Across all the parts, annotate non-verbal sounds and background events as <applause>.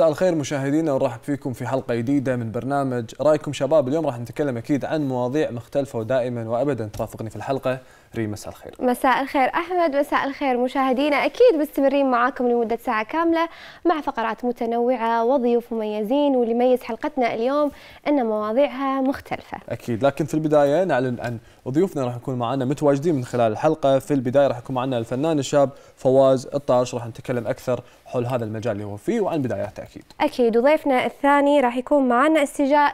مساء الخير مشاهدينا ونرحب فيكم في حلقه جديده من برنامج رايكم شباب اليوم راح نتكلم اكيد عن مواضيع مختلفه ودائما وابدا ترافقني في الحلقه ريم مساء الخير مساء الخير أحمد مساء الخير مشاهدينا أكيد مستمرين معاكم لمدة ساعة كاملة مع فقرات متنوعة وضيوف مميزين واللي يميز حلقتنا اليوم أن مواضيعها مختلفة أكيد لكن في البداية نعلن عن ضيوفنا راح يكون معنا متواجدين من خلال الحلقة في البداية راح يكون معنا الفنان الشاب فواز الطارش راح نتكلم أكثر حول هذا المجال اللي هو فيه وعن بداياته أكيد أكيد وضيفنا الثاني راح يكون معنا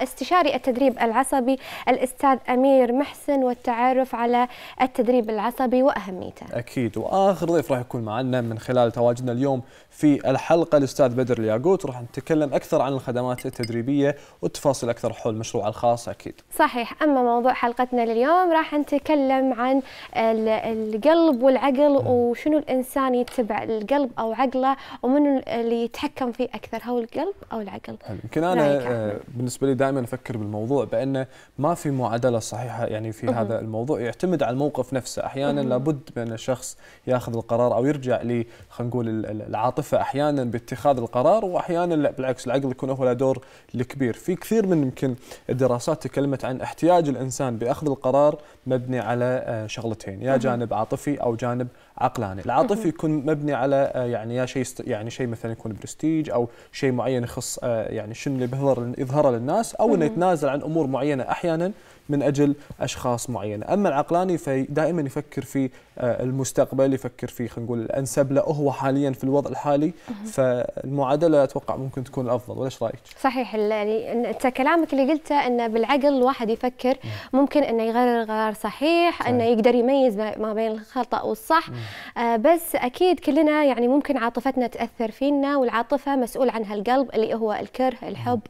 استشاري التدريب العصبي الأستاذ أمير محسن والتعرف على التدريب التدريب العصبي واهميته. اكيد واخر ضيف راح يكون معنا من خلال تواجدنا اليوم في الحلقه الاستاذ بدر الياقوت راح نتكلم اكثر عن الخدمات التدريبيه والتفاصيل اكثر حول المشروع الخاص اكيد. صحيح اما موضوع حلقتنا لليوم راح نتكلم عن القلب والعقل نعم. وشنو الانسان يتبع القلب او عقله ومن اللي يتحكم فيه اكثر هو القلب او العقل. يمكن انا آه، بالنسبه لي دائما افكر بالموضوع بانه ما في معادله صحيحه يعني في هذا الموضوع يعتمد على الموقف نفسه احيانا لابد من الشخص ياخذ القرار او يرجع ل خلينا نقول العاطفه احيانا باتخاذ القرار واحيانا لا بالعكس العقل يكون هو له دور الكبير في كثير من يمكن الدراسات تكلمت عن احتياج الانسان باخذ القرار مبني على آه، شغلتين يا جانب عاطفي او جانب عقلاني العاطفي يكون مبني على آه، يعني يا شيء يعني شيء مثلا يكون برستيج او شيء معين يخص آه، يعني شنو اللي يظهره للناس او انه يتنازل عن امور معينه احيانا من أجل أشخاص معينة أما العقلاني فدائما يفكر في آه، المستقبل يفكر في خلينا نقول الأنسب له هو حاليا في الوضع الحالي فالمعادلة أتوقع ممكن تكون الأفضل ولا رأيك؟ صحيح يعني أنت كلامك اللي قلته أن بالعقل الواحد يفكر ممكن أنه يغير قرار صحيح أنه يقدر يميز ما بين الخطأ والصح آه، بس أكيد كلنا يعني ممكن عاطفتنا تأثر فينا والعاطفة مسؤول عنها القلب اللي هو الكره الحب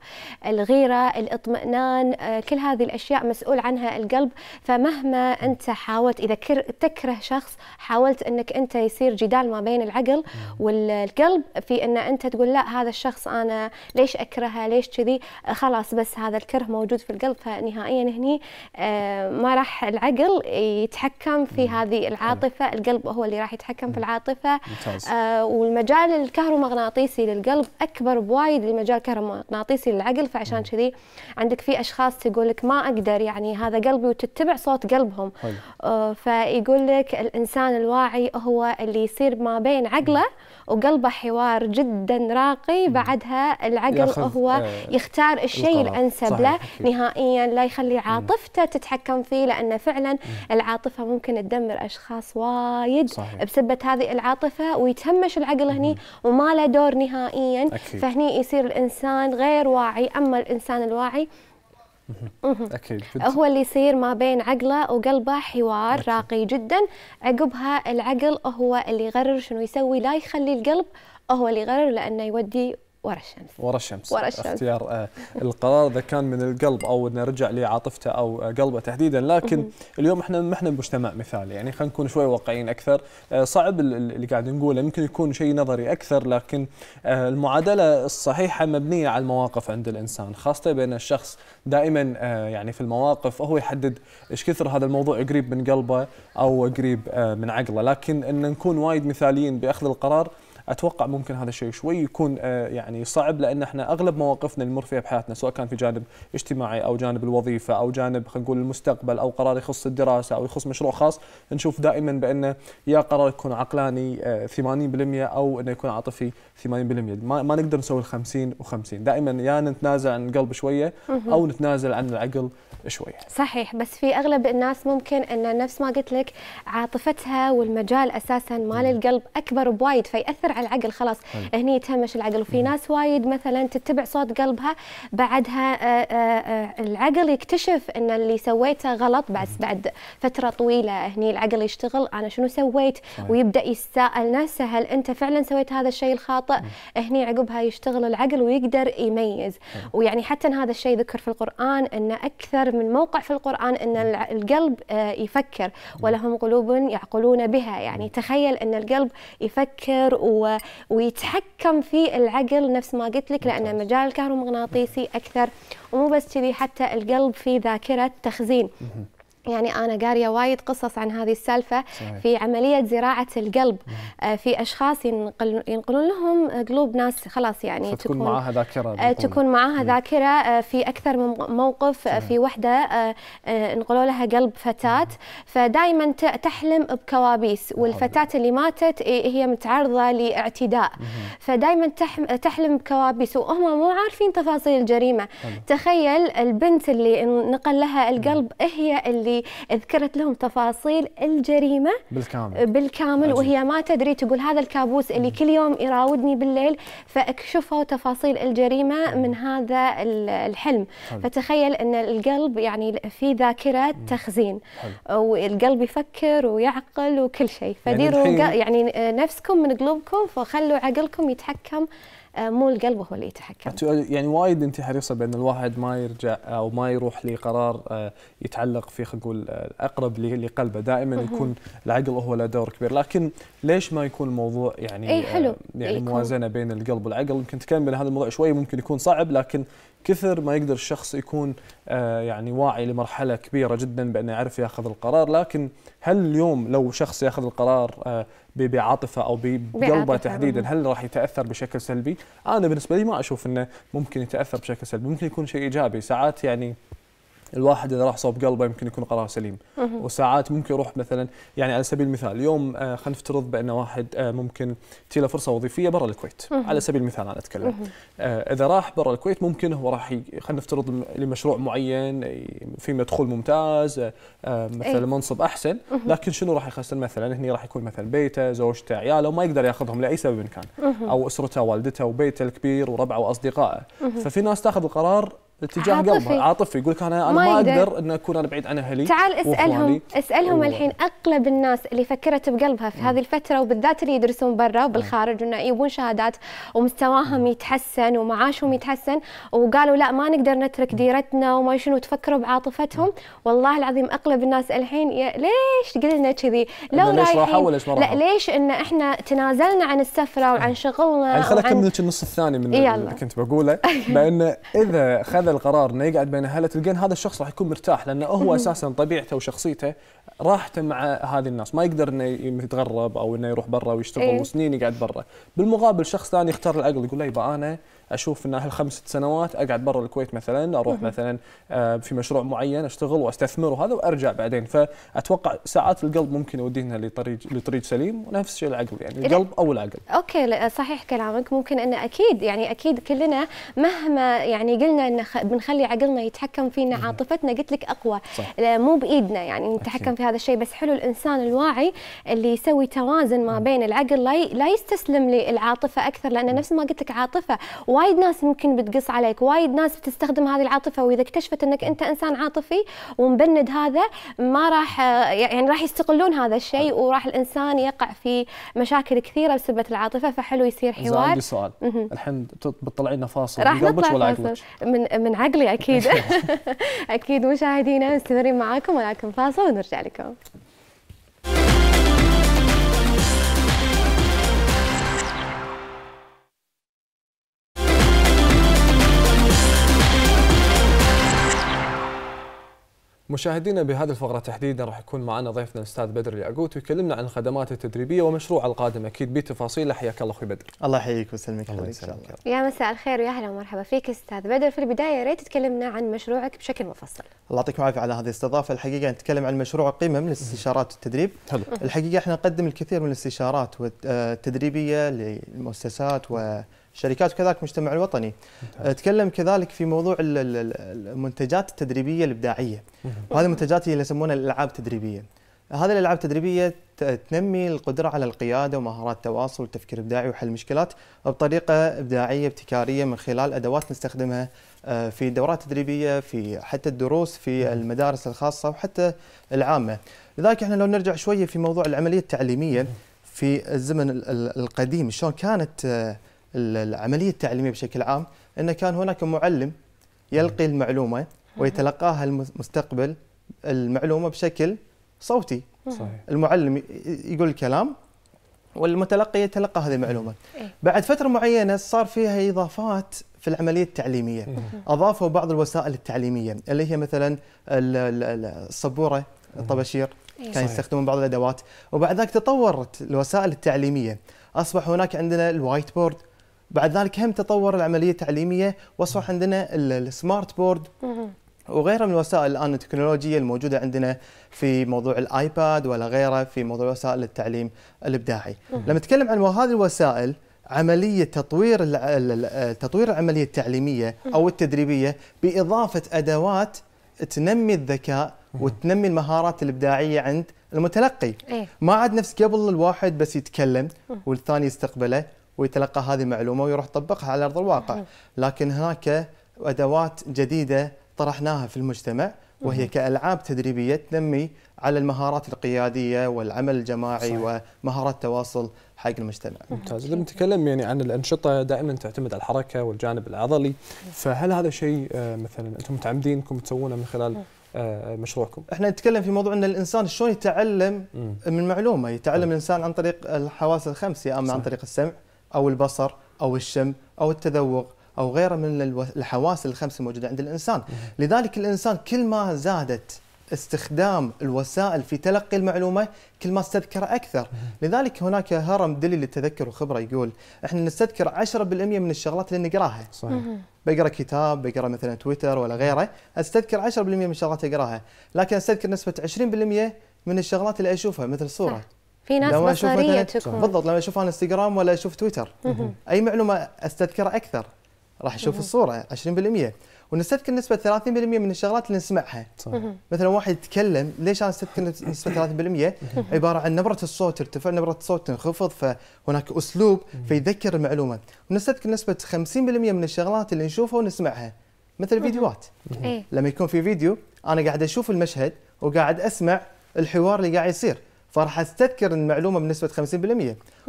الغيرة الاطمئنان آه، كل هذه الأشياء مسؤول مسؤول عنها القلب فمهما أنت حاولت إذا تكره شخص حاولت أنك أنت يصير جدال ما بين العقل والقلب في أن أنت تقول لا هذا الشخص أنا ليش أكرهه ليش كذي خلاص بس هذا الكره موجود في القلب فنهائيا هني آه، ما راح العقل يتحكم في هذه العاطفة القلب هو اللي راح يتحكم في العاطفة ممتاز. آه، والمجال الكهرومغناطيسي للقلب أكبر بوايد المجال الكهرومغناطيسي للعقل فعشان كذي عندك في أشخاص تقول لك ما أقدر يعني يعني هذا قلبي وتتبع صوت قلبهم آه فيقول لك الإنسان الواعي هو اللي يصير ما بين عقله وقلبه حوار جدا راقي بعدها العقل هو آه يختار الشيء الأنسب له نهائيا لا يخلي عاطفته تتحكم فيه لأن فعلا مم. العاطفة ممكن تدمر أشخاص وايد صحيح. بسبة هذه العاطفة ويتهمش العقل هني وما له دور نهائيا أكيد. فهني يصير الإنسان غير واعي أما الإنسان الواعي اكيد هو اللي يصير ما بين عقله وقلبه حوار راقي جدا عقبها العقل هو اللي يقرر شنو يسوي لا يخلي القلب هو اللي يقرر لانه يودي ورا الشمس ورا الشمس ورا الشمس اختيار آه القرار اذا كان من القلب او انه رجع لعاطفته او آه قلبه تحديدا لكن اليوم احنا ما احنا بمجتمع مثالي يعني خلينا نكون شوي واقعيين اكثر آه صعب اللي قاعد نقوله يمكن يكون شيء نظري اكثر لكن آه المعادله الصحيحه مبنيه على المواقف عند الانسان خاصه بان الشخص دائما آه يعني في المواقف هو يحدد ايش كثر هذا الموضوع قريب من قلبه او قريب آه من عقله لكن ان نكون وايد مثاليين باخذ القرار اتوقع ممكن هذا الشيء شوي يكون آه، يعني صعب لان احنا اغلب مواقفنا اللي نمر فيها بحياتنا سواء كان في جانب اجتماعي او جانب الوظيفه او جانب خلينا نقول المستقبل او قرار يخص الدراسه او يخص مشروع خاص نشوف دائما بان يا قرار يكون عقلاني 80% آه، او انه يكون عاطفي 80% ما, ما نقدر نسوي ال 50 و50 دائما يا يعني نتنازل عن القلب شويه او نتنازل عن العقل شويه صحيح بس في اغلب الناس ممكن ان نفس ما قلت لك عاطفتها والمجال اساسا مال القلب اكبر بوايد فياثر على العقل خلاص هني يتهمش العقل وفي ناس وايد مثلا تتبع صوت قلبها بعدها آه، آه، آه، العقل يكتشف ان اللي سويته غلط بس بعد فتره طويله هني العقل يشتغل انا شنو سويت ويبدا يتساءل نفسه هل انت فعلا سويت هذا الشيء الخاطئ هني عقبها يشتغل العقل ويقدر يميز ويعني حتى هذا الشيء ذكر في القران ان اكثر من موقع في القران ان القلب يفكر ولهم قلوب يعقلون بها يعني تخيل ان القلب يفكر و و... ويتحكم في العقل نفس ما قلت لك لأنه مجال الكهرومغناطيسي أكثر ومو بس كذي حتى القلب في ذاكرة تخزين يعني انا قاريه وايد قصص عن هذه السالفه صحيح. في عمليه زراعه القلب مم. نعم. آه، في اشخاص ينقل ينقلون لهم قلوب ناس خلاص يعني تكون معاها ذاكره آه، تكون معاها نعم. ذاكره آه، في اكثر من موقف صحيح. في وحده نقلوا لها قلب فتاه نعم. فدائما تحلم بكوابيس والفتاه اللي ماتت هي متعرضه لاعتداء فدائما تحلم بكوابيس وهم مو عارفين تفاصيل الجريمه مم. تخيل البنت اللي نقل لها القلب هي اللي ذكرت لهم تفاصيل الجريمه بالكامل بالكامل وهي ما تدري تقول هذا الكابوس اللي كل يوم يراودني بالليل فاكشفوا تفاصيل الجريمه من هذا الحلم فتخيل ان القلب يعني في ذاكره تخزين والقلب يفكر ويعقل وكل شيء يعني فديروا يعني, يعني نفسكم من قلوبكم فخلوا عقلكم يتحكم آه، مو القلب هو اللي يتحكم يعني وايد انت حريصه بان الواحد ما يرجع آه، او ما يروح لقرار آه، يتعلق في خلينا نقول اقرب لقلبه دائما يكون العقل هو له دور كبير لكن ليش ما يكون الموضوع يعني اي حلو يعني موازنه بين القلب والعقل يمكن تكمل هذا الموضوع شوي ممكن يكون صعب لكن كثر ما يقدر الشخص يكون آه، يعني واعي لمرحله كبيره جدا بانه يعرف ياخذ القرار لكن هل اليوم لو شخص ياخذ القرار آه، بعاطفه او بقلبه تحديدا هل راح يتاثر بشكل سلبي؟ انا بالنسبه لي ما اشوف انه ممكن يتاثر بشكل سلبي، ممكن يكون شيء ايجابي، ساعات يعني الواحد اذا راح صوب قلبه يمكن يكون قرار سليم وساعات ممكن يروح مثلا يعني على سبيل المثال اليوم آه، خلينا نفترض بان واحد آه، ممكن تي له فرصه وظيفيه برا الكويت على سبيل المثال انا اتكلم آه، اذا راح برا الكويت ممكن هو راح خلينا نفترض لمشروع معين في مدخول ممتاز مثلا إيه. منصب احسن لكن شنو راح يخسر مثلا هني راح يكون مثلا بيته زوجته عياله وما يقدر ياخذهم لاي سبب كان او اسرته والدته وبيته الكبير وربعه واصدقائه ففي ناس تاخذ القرار اتجاه قلبه عاطفي يقول لك انا انا ما اقدر ان اكون انا بعيد عن اهلي تعال اسالهم اسالهم و... الحين اغلب الناس اللي فكرت بقلبها في هذه الفتره وبالذات اللي يدرسون برا وبالخارج انه يبون شهادات ومستواهم يتحسن ومعاشهم يتحسن وقالوا لا ما نقدر نترك ديرتنا وما شنو تفكروا بعاطفتهم والله العظيم اغلب الناس الحين يا ليش قلنا كذي لو ليش راحوا ليش ما لا ليش ان احنا تنازلنا عن السفره وعن شغلنا يعني خليني اكمل النص الثاني من اللي كنت بقوله <laughs> بان اذا خذ هذا القرار انه يقعد بين اهله تلقين هذا الشخص راح يكون مرتاح لانه هو اساسا طبيعته وشخصيته راحته مع هذه الناس ما يقدر انه يتغرب او انه يروح برا ويشتغل أيه. وسنين يقعد برا بالمقابل شخص ثاني يختار العقل يقول لا انا اشوف ان هالخمس سنوات اقعد برا الكويت مثلا اروح مثلا آه، في مشروع معين اشتغل واستثمر وهذا وارجع بعدين فاتوقع ساعات القلب ممكن يودينا لطريق لطريق سليم ونفس الشيء العقل يعني القلب او العقل اوكي صحيح كلامك ممكن انه اكيد يعني اكيد كلنا مهما يعني قلنا ان بنخلي عقلنا يتحكم فينا عاطفتنا قلت لك اقوى صح. مو بايدنا يعني نتحكم في هذا الشيء بس حلو الانسان الواعي اللي يسوي توازن ما بين العقل لا لا يستسلم للعاطفه اكثر لان نفس ما قلت لك عاطفه وايد ناس ممكن بتقص عليك وايد ناس بتستخدم هذه العاطفه واذا اكتشفت انك انت انسان عاطفي ومبند هذا ما راح آه، يعني راح يستغلون هذا الشيء أه. وراح الانسان يقع في مشاكل كثيره بسبب العاطفه فحلو يصير حوار عندي سؤال الحين بتطلعين فاصل راح نطلع ولا عقلك؟ من من عقلي اكيد <laughs> <laughs> اكيد مشاهدينا مستمرين معاكم ولكن فاصل ونرجع go. مشاهدينا بهذه الفقرة تحديدا راح يكون معنا ضيفنا الأستاذ بدر اليعقوت ويكلمنا عن الخدمات التدريبية ومشروع القادم أكيد بتفاصيله حياك الله أخوي بدر. الله يحييك ويسلمك الله يسلمك يا مساء الخير ويا أهلا ومرحبا فيك أستاذ بدر في البداية يا ريت تكلمنا عن مشروعك بشكل مفصل. الله يعطيكم العافية على هذه الاستضافة الحقيقة نتكلم عن مشروع قمم للاستشارات التدريب. حلو. الحقيقة احنا نقدم الكثير من الاستشارات آه، التدريبية للمؤسسات و شركات وكذلك المجتمع الوطني ممتاز. أه، تكلم كذلك في موضوع المنتجات التدريبيه الابداعيه وهذه المنتجات اللي يسمونها الالعاب التدريبيه هذه الالعاب التدريبيه تنمي القدره على القياده ومهارات التواصل والتفكير الابداعي وحل المشكلات بطريقه ابداعيه ابتكاريه من خلال ادوات نستخدمها أه، في دورات تدريبيه في حتى الدروس في المدارس الخاصه وحتى العامه لذلك احنا لو نرجع شويه في موضوع العمليه التعليميه في الزمن القديم شلون كانت أه، العمليه التعليميه بشكل عام انه كان هناك معلم يلقي المعلومه ويتلقاها المستقبل المعلومه بشكل صوتي صحيح. المعلم يقول الكلام والمتلقي يتلقى هذه المعلومه إيه. بعد فتره معينه صار فيها اضافات في العمليه التعليميه إيه. اضافوا بعض الوسائل التعليميه اللي هي مثلا السبوره الطباشير إيه. كان يستخدمون بعض الادوات وبعد ذلك تطورت الوسائل التعليميه اصبح هناك عندنا الوايت بورد بعد ذلك هم تطور العمليه التعليميه وصلوا عندنا السمارت بورد وغيرها من الوسائل الان التكنولوجيه الموجوده عندنا في موضوع الايباد ولا غيره في موضوع وسائل التعليم الابداعي. لما نتكلم عن هذه الوسائل عمليه تطوير تطوير العمليه التعليميه او التدريبيه باضافه ادوات تنمي الذكاء وتنمي المهارات الابداعيه عند المتلقي. إيه. ما عاد نفس قبل الواحد بس يتكلم والثاني يستقبله ويتلقى هذه المعلومه ويروح يطبقها على ارض الواقع لكن هناك ادوات جديده طرحناها في المجتمع وهي كالعاب تدريبيه تنمي على المهارات القياديه والعمل الجماعي صحيح. ومهارات التواصل حق المجتمع. ممتاز، لما نتكلم يعني عن الانشطه دائما تعتمد على الحركه والجانب العضلي، فهل هذا شيء آه، مثلا انتم متعمدين انكم تسوونه من خلال آه، مشروعكم؟ احنا نتكلم في موضوع ان الانسان شلون يتعلم من معلومه، يتعلم الانسان عن طريق الحواس الخمس يا اما عن طريق السمع أو البصر أو الشم أو التذوق أو غيره من الحواس الخمسه الموجودة عند الإنسان لذلك الإنسان كل ما زادت استخدام الوسائل في تلقي المعلومه كل ما استذكر اكثر، لذلك هناك هرم دليل للتذكر والخبره يقول احنا نستذكر 10% من الشغلات اللي نقراها. صحيح. بقرا كتاب، بقرا مثلا تويتر ولا غيره، استذكر 10% من الشغلات اقراها، لكن استذكر نسبه 20% من الشغلات اللي اشوفها مثل صوره. صح. في ناس بصريه تكون بالضبط لما اشوف انستغرام ولا اشوف تويتر اي معلومه استذكرها اكثر راح اشوف الصوره 20% ونستذكر نسبة 30% من الشغلات اللي نسمعها صح. مثلا واحد يتكلم ليش انا استذكر نسبة 30% عبارة عن نبرة الصوت ترتفع نبرة الصوت تنخفض فهناك اسلوب فيذكر المعلومة ونستذكر نسبة 50% من الشغلات اللي نشوفها ونسمعها مثل الفيديوهات إيه. لما يكون في فيديو انا قاعد اشوف المشهد وقاعد اسمع الحوار اللي قاعد يصير فراح استذكر المعلومه بنسبه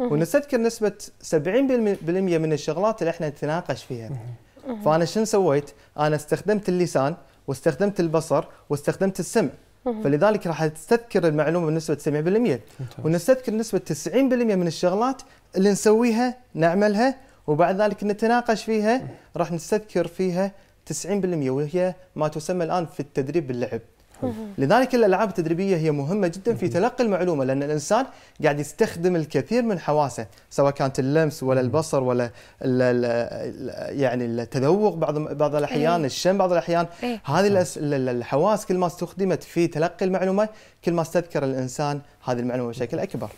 50% ونستذكر نسبه 70% من الشغلات اللي احنا نتناقش فيها فانا شنو سويت؟ انا استخدمت اللسان واستخدمت البصر واستخدمت السمع فلذلك راح تستذكر المعلومه بنسبه 70% ونستذكر نسبه 90% من الشغلات اللي نسويها نعملها وبعد ذلك نتناقش فيها راح نستذكر فيها 90% وهي ما تسمى الان في التدريب باللعب. لذلك الالعاب التدريبيه هي مهمه جدا في تلقي المعلومه لان الانسان قاعد يستخدم الكثير من حواسه سواء كانت اللمس ولا البصر ولا الـ الـ يعني التذوق بعض بعض الاحيان إيه. الشم بعض الاحيان إيه. هذه الحواس كل ما استخدمت في تلقي المعلومه كل ما استذكر الانسان هذه المعلومه بشكل اكبر.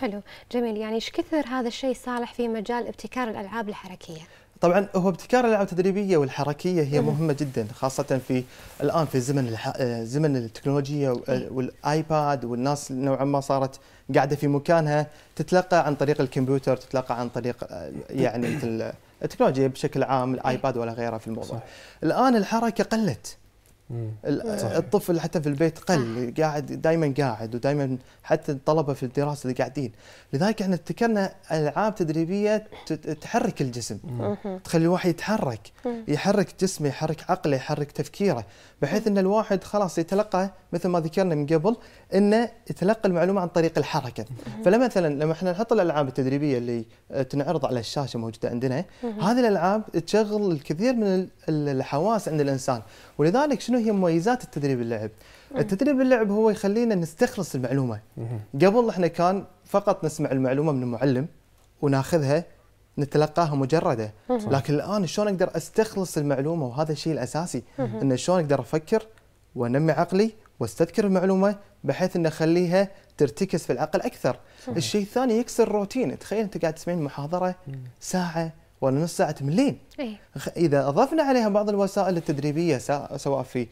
حلو، جميل، يعني ايش كثر هذا الشيء صالح في مجال ابتكار الالعاب الحركيه؟ طبعا هو ابتكار الالعاب التدريبيه والحركيه هي إيه. مهمه جدا خاصه في الان في زمن الح... زمن التكنولوجيا إيه. والايباد والناس نوعا ما صارت قاعده في مكانها تتلقى عن طريق الكمبيوتر تتلقى عن طريق آه، يعني التكنولوجيا بشكل عام الايباد ولا غيره في الموضوع. الان الحركه قلت الطفل حتى في البيت قل قاعد دائما قاعد ودائما حتى الطلبه في الدراسه اللي قاعدين لذلك احنا ابتكرنا العاب تدريبيه تحرك الجسم تخلي الواحد يتحرك يحرك جسمه يحرك عقله يحرك تفكيره بحيث ان الواحد خلاص يتلقى مثل ما ذكرنا من قبل انه يتلقى المعلومه عن طريق الحركه مثلا لما احنا نحط الالعاب التدريبيه اللي آه، تنعرض على الشاشه موجوده عندنا هذه الالعاب تشغل الكثير من الحواس عند الانسان ولذلك شنو شنو هي مميزات التدريب اللعب التدريب اللعب هو يخلينا نستخلص المعلومه قبل احنا كان فقط نسمع المعلومه من المعلم وناخذها نتلقاها مجرده لكن الان شلون اقدر استخلص المعلومه وهذا الشيء الاساسي ان شلون اقدر افكر وانمي عقلي واستذكر المعلومه بحيث ان اخليها ترتكز في العقل اكثر الشيء الثاني يكسر الروتين تخيل انت قاعد تسمعين محاضره ساعه ولا نص ساعه تملين إيه؟ اذا اضفنا عليها بعض الوسائل التدريبيه سواء في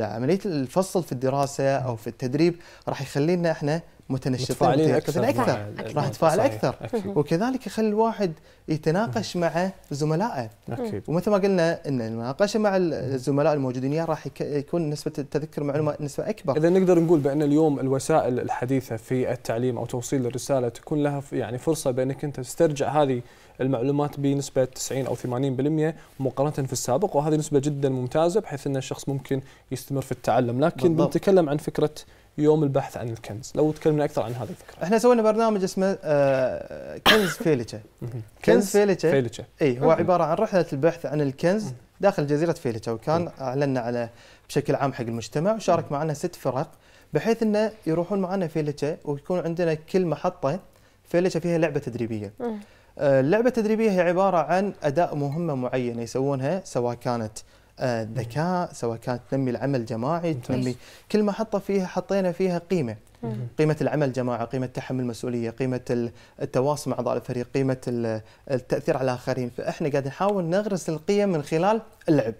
عمليه الفصل في الدراسه او في التدريب راح يخلينا احنا متنشطين اكثر اكثر, أكثر. راح تفاعل اكثر وكذلك يخلي الواحد يتناقش مع زملائه ومثل ما قلنا ان المناقشه مع الزملاء الموجودين راح يكون نسبه تذكر معلومات نسبه اكبر اذا نقدر نقول بان اليوم الوسائل الحديثه في التعليم او توصيل الرساله تكون لها يعني فرصه بانك انت تسترجع هذه المعلومات بنسبه 90 او 80% مقارنه في السابق وهذه نسبه جدا ممتازه بحيث ان الشخص ممكن يستمر في التعلم لكن بنتكلم عن فكره يوم البحث عن الكنز لو تكلمنا اكثر عن هذه الفكره احنا سوينا برنامج اسمه آه كنز فيليتشا كنز فيليتشا فيليتشا اي هو عباره عن رحله البحث عن الكنز داخل جزيره فيليتشا وكان اعلنا على بشكل عام حق المجتمع وشارك معنا ست فرق بحيث انه يروحون معنا فيليتشا ويكون عندنا كل محطه فيليتشا فيها لعبه تدريبيه آه، اللعبه التدريبيه هي عباره عن اداء مهمه معينه يسوونها سواء كانت آه، ذكاء سواء كانت تنمي العمل الجماعي تنمي كل محطه فيها حطينا فيها قيمه قيمة العمل الجماعي، قيمة تحمل المسؤولية، قيمة التواصل مع أعضاء الفريق، قيمة التأثير على الآخرين، فإحنا قاعد نحاول نغرس القيم من خلال اللعب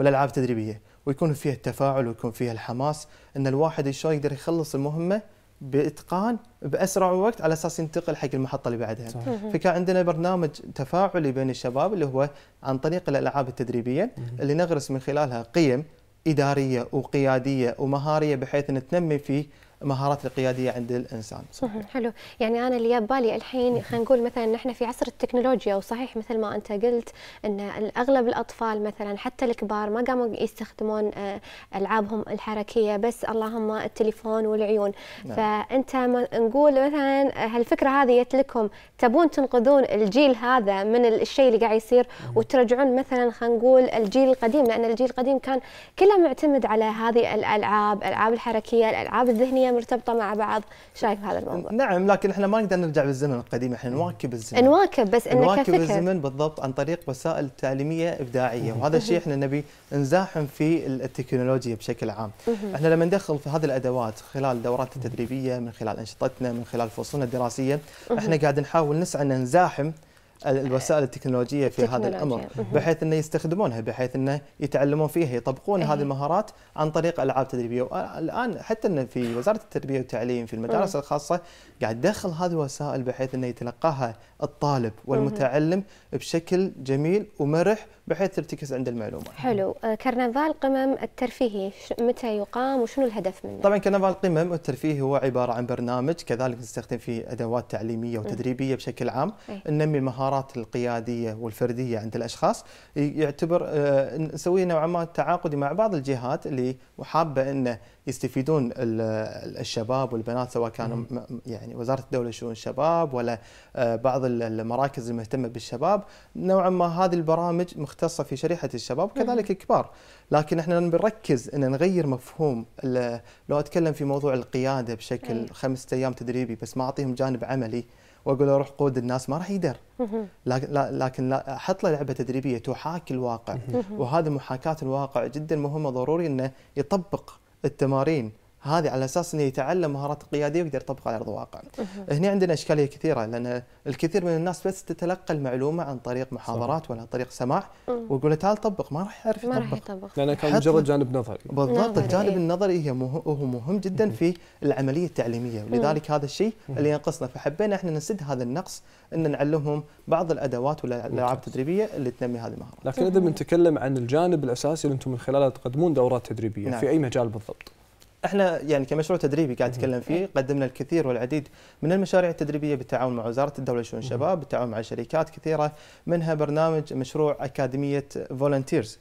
والألعاب التدريبية، ويكون فيها التفاعل ويكون فيها الحماس، أن الواحد شلون يقدر يخلص المهمة باتقان باسرع وقت على اساس ينتقل حق المحطه اللي بعدها صحيح. فكان عندنا برنامج تفاعلي بين الشباب اللي هو عن طريق الالعاب التدريبيه اللي نغرس من خلالها قيم اداريه وقياديه ومهاريه بحيث نتنمي تنمي فيه مهارات القياديه عند الانسان. صحيح. حلو، يعني انا اللي بالي الحين خلينا نقول مثلا نحن في عصر التكنولوجيا وصحيح مثل ما انت قلت ان اغلب الاطفال مثلا حتى الكبار ما قاموا يستخدمون آه، العابهم الحركيه بس اللهم التليفون والعيون، نعم. فانت نقول مثلا هالفكره هذه جت لكم تبون تنقذون الجيل هذا من الشيء اللي قاعد يصير وترجعون مثلا خلينا نقول الجيل القديم لان الجيل القديم كان كله معتمد على هذه الالعاب، الالعاب الحركيه، الالعاب الذهنيه مرتبطه مع بعض ايش رايك بهذا الموضوع نعم لكن احنا ما نقدر نرجع بالزمن القديم احنا نواكب الزمن نواكب بس انك نواكب كفكر. الزمن بالضبط عن طريق وسائل تعليميه ابداعيه وهذا الشيء احنا نبي نزاحم في التكنولوجيا بشكل عام احنا لما ندخل في هذه الادوات خلال الدورات التدريبيه من خلال انشطتنا من خلال فصولنا الدراسيه احنا قاعد نحاول نسعى ان نزاحم الوسائل التكنولوجيه في هذا الامر بحيث انه يستخدمونها بحيث انه يتعلمون فيها يطبقون هذه إيه. المهارات عن طريق العاب تدريبيه الان حتى انه في وزاره التربيه والتعليم في المدارس الخاصه قاعد تدخل هذه الوسائل بحيث انه يتلقاها الطالب والمتعلم بشكل جميل ومرح بحيث ترتكز عند المعلومه. حلو، آه، كرنفال قمم الترفيهي متى يقام وشنو الهدف منه؟ طبعا كرنفال قمم الترفيهي هو عباره عن برنامج كذلك نستخدم فيه ادوات تعليميه وتدريبيه بشكل عام إيه. ننمي المهارات القياديه والفرديه عند الاشخاص يعتبر آه، نسوي نوعا ما تعاقدي مع بعض الجهات اللي حابه انه يستفيدون الشباب والبنات سواء كانوا يعني وزاره الدوله لشؤون الشباب ولا آه، بعض المراكز المهتمه بالشباب نوعا ما هذه البرامج مختصه في شريحه الشباب وكذلك الكبار لكن احنا بنركز ان نغير مفهوم لو اتكلم في موضوع القياده بشكل خمسة ايام تدريبي بس ما اعطيهم جانب عملي واقول له روح قود الناس ما راح يقدر لكن لا احط له لعبه تدريبيه تحاكي الواقع وهذا محاكاه الواقع جدا مهمه ضروري انه يطبق التمارين هذه على اساس انه يتعلم مهارات قياديه ويقدر يطبقها على ارض الواقع. هنا عندنا اشكاليه كثيره لان الكثير من الناس بس تتلقى المعلومه عن طريق محاضرات صح. ولا عن طريق سماع ويقول تعال طبق ما راح يعرف يطبق. ما راح يطبق لانه كان مجرد جانب نظري. بالضبط الجانب إيه. النظري هي مه... هو مهم جدا في العمليه التعليميه ولذلك هذا الشيء اللي ينقصنا فحبينا احنا نسد هذا النقص ان نعلمهم بعض الادوات والالعاب التدريبيه اللي تنمي هذه المهارات. لكن اذا بنتكلم عن الجانب الاساسي اللي انتم من خلاله تقدمون دورات تدريبيه نعم. في اي مجال بالضبط؟ احنا يعني كمشروع تدريبي قاعد نتكلم فيه إيه. قدمنا الكثير والعديد من المشاريع التدريبيه بالتعاون مع وزاره الدوله لشؤون الشباب بالتعاون مع شركات كثيره منها برنامج مشروع اكاديميه فولنتيرز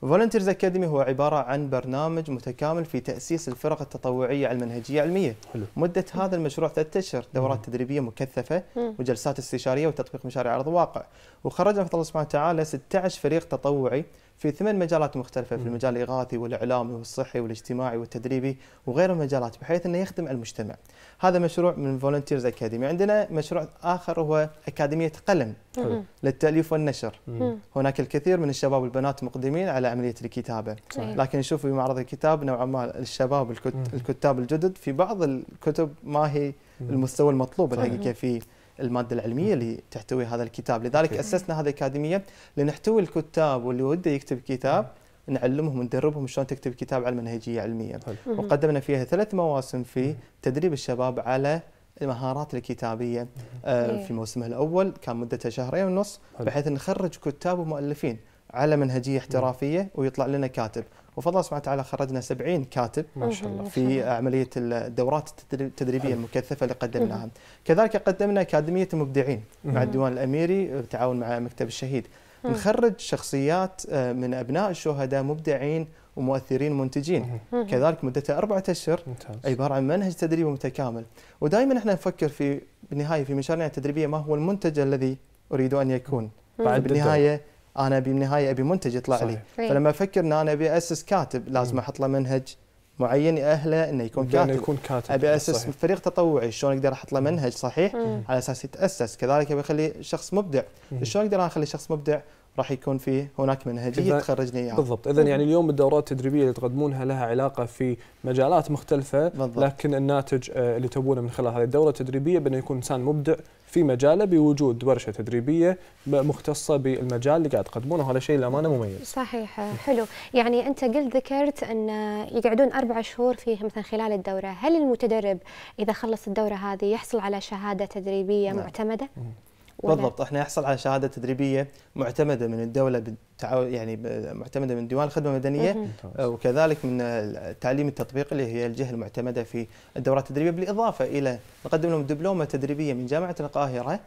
فولنتيرز اكاديمي هو عباره عن برنامج متكامل في تاسيس الفرق التطوعيه على المنهجيه العلميه حلو. مده هذا المشروع ثلاثة اشهر دورات تدريبيه مكثفه وجلسات استشاريه وتطبيق مشاريع ارض الواقع وخرجنا في الله سبحانه وتعالى 16 فريق تطوعي في ثمان مجالات مختلفة في المجال الإغاثي والإعلامي والصحي والاجتماعي والتدريبي وغير المجالات بحيث أنه يخدم المجتمع هذا مشروع من فولنتيرز أكاديمي عندنا مشروع آخر هو أكاديمية قلم للتأليف والنشر هناك الكثير من الشباب والبنات مقدمين على عملية الكتابة صحيح. لكن نشوف في معرض الكتاب نوعا ما الشباب الكتاب الجدد في بعض الكتب ما هي المستوى المطلوب الحقيقة في الماده العلميه اللي تحتوي هذا الكتاب لذلك اسسنا هذه الاكاديميه لنحتوي الكتاب واللي وده يكتب كتاب نعلمهم وندربهم شلون تكتب كتاب على منهجيه علميه وقدمنا فيها ثلاث مواسم في تدريب الشباب على المهارات الكتابيه آه، إيه. في موسمها الاول كان مدته شهرين ونص بحيث نخرج كتاب ومؤلفين على منهجيه احترافيه ويطلع لنا كاتب وفضل الله سبحانه وتعالى خرجنا 70 كاتب ما شاء الله في عمليه الدورات التدريبيه المكثفه اللي قدمناها كذلك قدمنا اكاديميه المبدعين مع الديوان الاميري بالتعاون مع مكتب الشهيد نخرج شخصيات آه، من ابناء الشهداء مبدعين ومؤثرين منتجين كذلك مدة أربعة أشهر عبارة عن منهج تدريبي متكامل ودائما احنا نفكر في بالنهاية في مشاريعنا التدريبية ما هو المنتج الذي أريد أن يكون بعد بالنهاية انا ابي بالنهايه ابي منتج يطلع صحيح. لي فلما افكر ان انا ابي اسس كاتب لازم احط له منهج معين اهله انه يكون كاتب يكون كاتب ابي اسس صحيح. فريق تطوعي شلون اقدر احط له منهج صحيح مم. على اساس يتاسس كذلك ابي اخلي شخص مبدع شلون اقدر اخلي شخص مبدع راح يكون في هناك منهجيه تخرجني اياها يعني. بالضبط اذا يعني اليوم الدورات التدريبيه اللي تقدمونها لها علاقه في مجالات مختلفه بالضبط. لكن الناتج آه، اللي تبونه من خلال هذه الدوره التدريبيه بانه يكون انسان مبدع في مجاله بوجود ورشه تدريبيه مختصه بالمجال اللي قاعد تقدمونه وهذا شيء للامانه مميز. صحيح حلو، يعني انت قلت ذكرت ان يقعدون اربع شهور في مثلا خلال الدوره، هل المتدرب اذا خلص الدوره هذه يحصل على شهاده تدريبيه نعم. معتمده؟ بالضبط احنا يحصل على شهاده تدريبيه معتمده من الدوله بالتعاون يعني معتمده من ديوان الخدمه المدنيه وكذلك من التعليم التطبيقي اللي هي الجهه المعتمده في الدورات التدريبيه بالاضافه الى نقدم لهم دبلومه تدريبيه من جامعه القاهره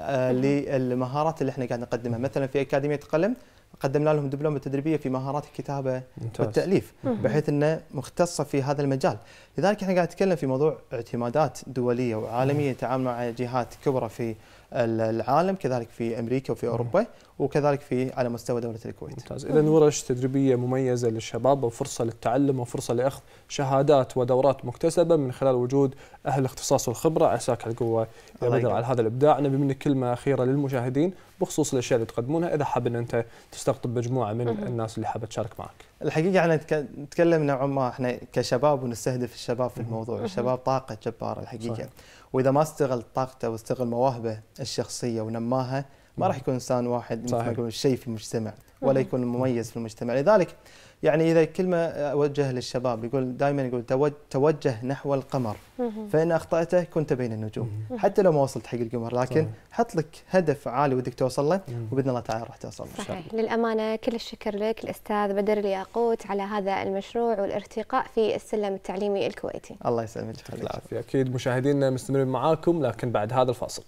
آه، للمهارات اللي احنا قاعد نقدمها مثلا في اكاديميه قلم قدمنا لهم دبلومه تدريبيه في مهارات الكتابه ممتاز. والتاليف بحيث انه مختصه في هذا المجال، لذلك احنا قاعد نتكلم في موضوع اعتمادات دوليه وعالميه تعامل مع جهات كبرى في العالم كذلك في امريكا وفي اوروبا وكذلك في على مستوى دوله الكويت. ممتاز، اذا ورش تدريبيه مميزه للشباب وفرصه للتعلم وفرصه لاخذ شهادات ودورات مكتسبه من خلال وجود اهل الاختصاص والخبره، عساك القوه يا بدر على هذا الابداع، نبي منك كلمه اخيره للمشاهدين بخصوص الاشياء اللي تقدمونها اذا حاب ان انت تستقطب مجموعه من الناس اللي حابه تشارك معك. الحقيقه احنا نتكلم نوعا ما احنا كشباب ونستهدف الشباب في الموضوع، الشباب طاقه جباره الحقيقه صحيح. واذا ما استغل طاقته واستغل مواهبه الشخصيه ونماها ما راح يكون انسان واحد مثل ما يقولون شيء في المجتمع ولا يكون مميز في المجتمع، لذلك يعني اذا كلمه اوجه للشباب يقول دائما يقول توجه نحو القمر فان اخطاته كنت بين النجوم حتى لو ما وصلت حق القمر لكن حط لك هدف عالي ودك توصل له وباذن الله تعالى راح توصل له صحيح للامانه كل الشكر لك الاستاذ بدر الياقوت على هذا المشروع والارتقاء في السلم التعليمي الكويتي الله يسلمك يعطيك العافيه اكيد مشاهدينا مستمرين معاكم لكن بعد هذا الفاصل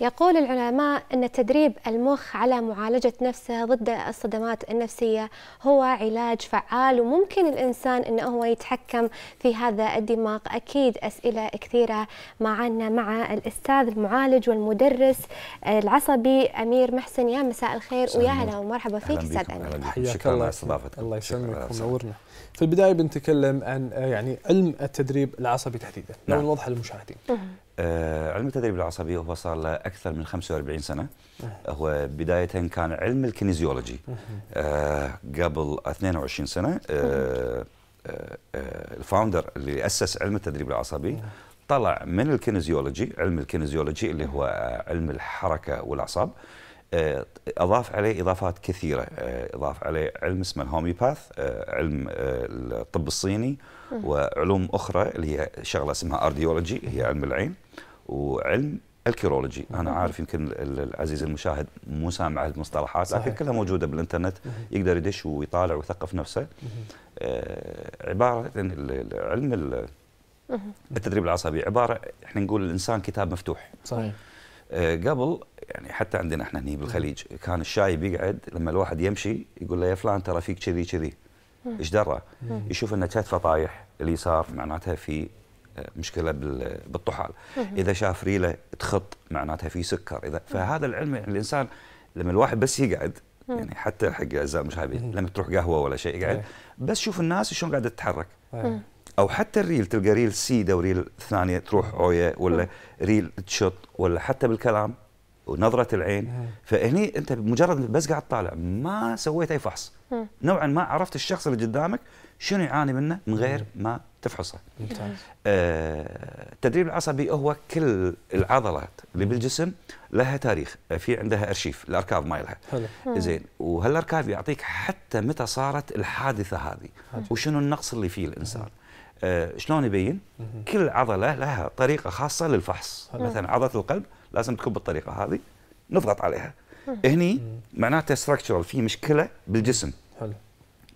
يقول العلماء أن تدريب المخ على معالجة نفسه ضد الصدمات النفسية هو علاج فعال وممكن الإنسان أنه هو يتحكم في هذا الدماغ أكيد أسئلة كثيرة معنا مع الأستاذ المعالج والمدرس العصبي أمير محسن يا مساء الخير ويا هلا ومرحبا فيك أستاذ أمير حياك الله استضافتك الله يسلمك ونورنا في البداية بنتكلم عن يعني علم التدريب العصبي تحديدا لو نعم. نعم. نوضح للمشاهدين آه، علم التدريب العصبي هو صار له اكثر من 45 سنه أه. هو بدايه كان علم الكنيزيولوجي أه. قبل 22 سنه الفاوندر اللي اسس علم التدريب العصبي طلع من الكنيزيولوجي علم الكنيزيولوجي اللي هو علم الحركه والاعصاب آه، اضاف عليه اضافات كثيره آه، اضاف عليه علم اسمه الهوميباث آه، علم الطب الصيني وعلوم اخرى اللي هي شغله اسمها ارديولوجي هي علم العين وعلم الكيرولوجي انا عارف يمكن العزيز المشاهد مو سامع هالمصطلحات لكن كلها موجوده بالانترنت يقدر يدش ويطالع ويثقف نفسه عباره علم التدريب العصبي عباره احنا نقول الانسان كتاب مفتوح صحيح آه، قبل يعني حتى عندنا احنا هني بالخليج كان الشاي بيقعد لما الواحد يمشي يقول له يا فلان ترى فيك كذي كذي ايش دره؟ يشوف انه كتفه طايح اليسار معناتها في آه، مشكله بالطحال اذا شاف ريله تخط معناتها في سكر اذا فهذا العلم يعني الانسان لما الواحد بس يقعد يعني حتى حق اعزائي المشاهدين لما تروح قهوه ولا شيء يقعد بس شوف الناس شلون قاعده تتحرك او حتى الريل تلقى ريل سيده وريل ثانيه تروح عويه ولا أه. ريل تشط ولا حتى بالكلام ونظره العين أه. فهني انت مجرد بس قاعد طالع ما سويت اي فحص أه. نوعا ما عرفت الشخص اللي قدامك شنو يعاني منه من غير ما تفحصه ممتاز آه التدريب العصبي هو كل العضلات اللي بالجسم لها تاريخ في عندها ارشيف الاركاف مالها زين وهالاركاف يعطيك حتى متى صارت الحادثه هذه وشنو النقص اللي فيه الانسان آه، شلون يبين؟ كل عضله لها طريقه خاصه للفحص، مثلا عضله القلب لازم تكون بالطريقه هذه نضغط عليها. هني معناته ستراكشرال في مشكله بالجسم. حلو.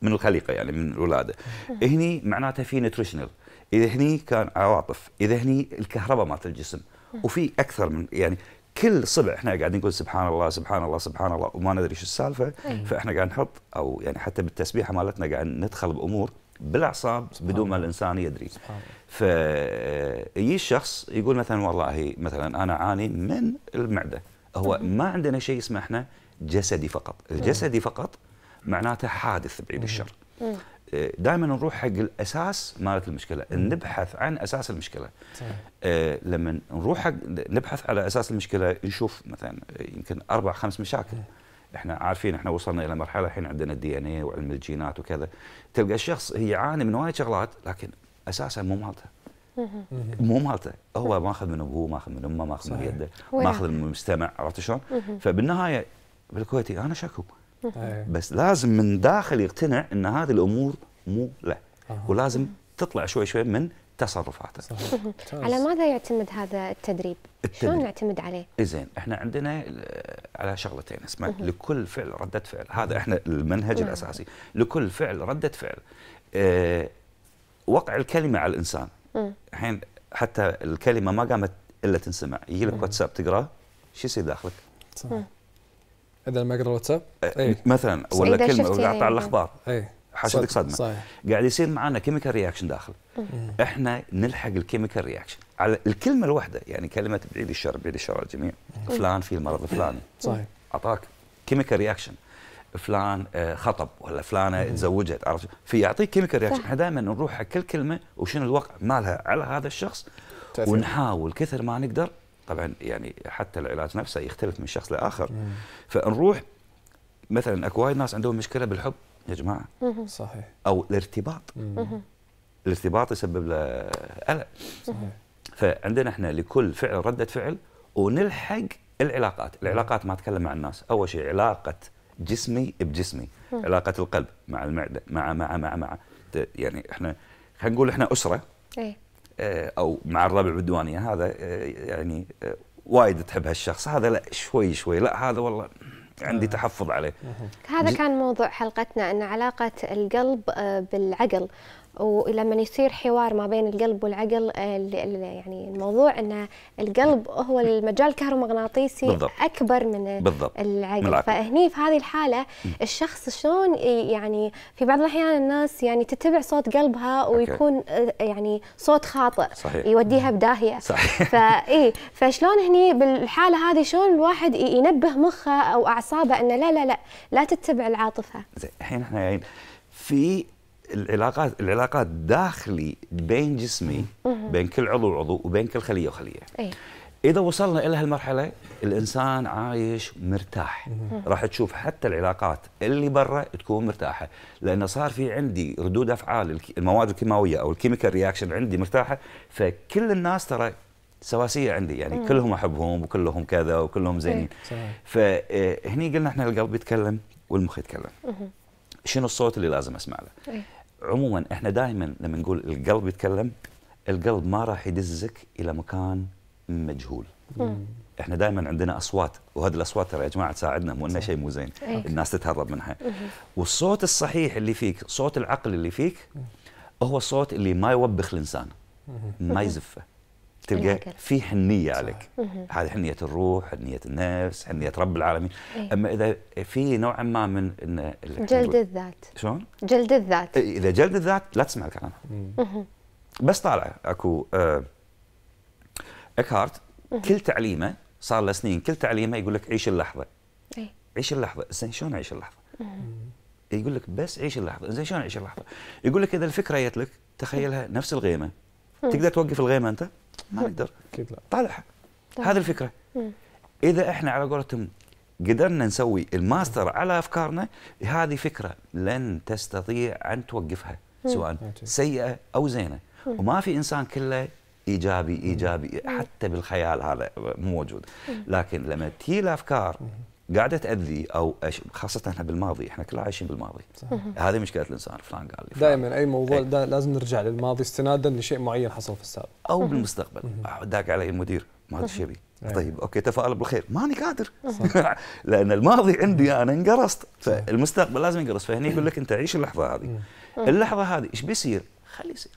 من الخليقه يعني من الولاده. هني معناته في نيوتريشنال، اذا هني كان عواطف، اذا هني الكهرباء مالت الجسم، وفي اكثر من يعني كل صبع احنا قاعدين نقول سبحان الله سبحان الله سبحان الله وما ندري شو السالفه فاحنا قاعد نحط او يعني حتى بالتسبيحه مالتنا قاعد ندخل بامور بالاعصاب بدون ما الانسان يدري فيجي آه، الشخص يقول مثلا والله مثلا انا اعاني من المعده هو ما عندنا شيء اسمه احنا جسدي فقط الجسدي فقط معناته حادث بعيد الشر آه، دائما نروح حق الاساس مالت المشكله نبحث عن اساس المشكله آه، لما نروح حق نبحث على اساس المشكله نشوف مثلا يمكن اربع خمس مشاكل احنا عارفين احنا وصلنا الى مرحله الحين عندنا الدي ان اي وعلم الجينات وكذا تلقى الشخص هي يعاني من وايد شغلات لكن اساسا مو مالته مو مالته هو ماخذ من ابوه ماخذ من امه ماخذ من يده ماخذ من المستمع عرفت شلون؟ فبالنهايه بالكويتي انا شكو إيه. بس لازم من داخل يقتنع ان هذه الامور مو له ولازم تطلع شوي شوي من تصرفاته صحيح. على ماذا يعتمد هذا التدريب؟, التدريب. شلون نعتمد عليه؟ زين احنا عندنا على شغلتين اسمع لكل فعل رده فعل هذا احنا المنهج نعم. الاساسي لكل فعل رده فعل اه وقع الكلمه على الانسان الحين حتى الكلمه ما قامت الا تنسمع يجي لك واتساب تقراه شو يصير داخلك؟ صح اذا ما اقرا واتساب آه، ايه. مثلا ولا كلمه اقطع إيه، الاخبار ايه. حاشدك صدمه صحيح. قاعد يصير معنا كيميكال رياكشن داخل احنا نلحق الكيميكال رياكشن على الكلمه الواحده يعني كلمه بعيد الشر بعيد الشر على الجميع فلان في المرض الفلاني صحيح اعطاك كيميكال رياكشن فلان آه، خطب ولا فلانه تزوجت عرفت فيعطيك كيميكال رياكشن احنا دائما نروح على كل كلمه وشنو الوقع مالها على هذا الشخص تأثير. ونحاول كثر ما نقدر طبعا يعني حتى العلاج نفسه يختلف من شخص لاخر فنروح مثلا اكو وايد ناس عندهم مشكله بالحب يا جماعه صحيح او الارتباط الارتباط يسبب له قلق صحيح فعندنا احنا لكل فعل رده فعل ونلحق العلاقات العلاقات ما اتكلم مع الناس اول شيء علاقه جسمي بجسمي علاقه القلب مع المعده مع مع مع مع يعني احنا خلينا نقول احنا اسره ايه آه، او مع الربع بالديوانيه هذا آه، يعني آه، وايد تحب هالشخص هذا لا شوي شوي لا هذا والله عندي آه. تحفظ عليه هذا كان موضوع حلقتنا ان علاقه القلب آه، بالعقل ولما يصير حوار ما بين القلب والعقل يعني الموضوع ان القلب هو المجال الكهرومغناطيسي بالضبط. اكبر من بالضبط. العقل بالعقل. فهني في هذه الحاله الشخص شلون يعني في بعض الاحيان الناس يعني تتبع صوت قلبها ويكون أوكي. آه، يعني صوت خاطئ صحيح. يوديها بداهيه فاي فشلون هني بالحاله هذه شلون الواحد ينبه مخه او اعصابه انه لا لا لا لا تتبع العاطفه زين الحين احنا يعني في العلاقات العلاقات داخلي بين جسمي بين كل عضو وعضو وبين كل خليه وخليه أي. اذا وصلنا الى هالمرحله الانسان عايش مرتاح راح تشوف حتى العلاقات اللي برا تكون مرتاحه لانه صار في عندي ردود افعال المواد الكيماويه او الكيميكال رياكشن عندي مرتاحه فكل الناس ترى سواسيه عندي يعني مم. كلهم احبهم وكلهم كذا وكلهم زينين فهني آه، قلنا احنا القلب يتكلم والمخ يتكلم مم. شنو الصوت اللي لازم اسمع له عموما احنا دائما لما نقول القلب يتكلم القلب ما راح يدزك الى مكان مجهول مم. احنا دائما عندنا اصوات وهذه الاصوات ترى يا جماعه تساعدنا مو انه شيء مو زين إيه. إيه. الناس تتهرب منها مم. والصوت الصحيح اللي فيك صوت العقل اللي فيك هو الصوت اللي ما يوبخ الانسان ما يزفه تلقى أيوة، في حنيه عليك هذه حنيه الروح حنيه النفس حنيه رب العالمين إيه؟ اما اذا في نوعا ما من إن جلد الذات شلون جلد الذات إيه، اذا جلد الذات لا تسمع الكلام بس طالع اكو آه اكهارت كل تعليمه صار له سنين كل تعليمه يقول لك عيش اللحظه إيه؟ عيش اللحظه زين شلون عيش اللحظه يقول لك بس عيش اللحظه زين شلون عيش اللحظه يقول لك اذا الفكره جت لك تخيلها نفس الغيمه تقدر توقف الغيمه انت ما نقدر اكيد لا طالع طيب. هذه الفكره اذا احنا على قولتهم قدرنا نسوي الماستر على افكارنا هذه فكره لن تستطيع ان توقفها سواء سيئه او زينه وما في انسان كله ايجابي ايجابي حتى بالخيال هذا مو موجود لكن لما تجي الافكار قاعده تاذي او خاصه احنا بالماضي احنا كلنا عايشين بالماضي هذه مشكله الانسان فلان قال لي دائما اي موضوع أي. دا لازم نرجع للماضي استنادا لشيء معين حصل في السابق او بالمستقبل أه، داك علي المدير ما ادري شبي طيب اوكي تفائل بالخير ماني قادر <laughs> لان الماضي عندي انا انقرصت فالمستقبل لازم ينقرص فهني يقول لك انت عيش اللحظه هذه اللحظه هذه ايش بيصير خلي يصير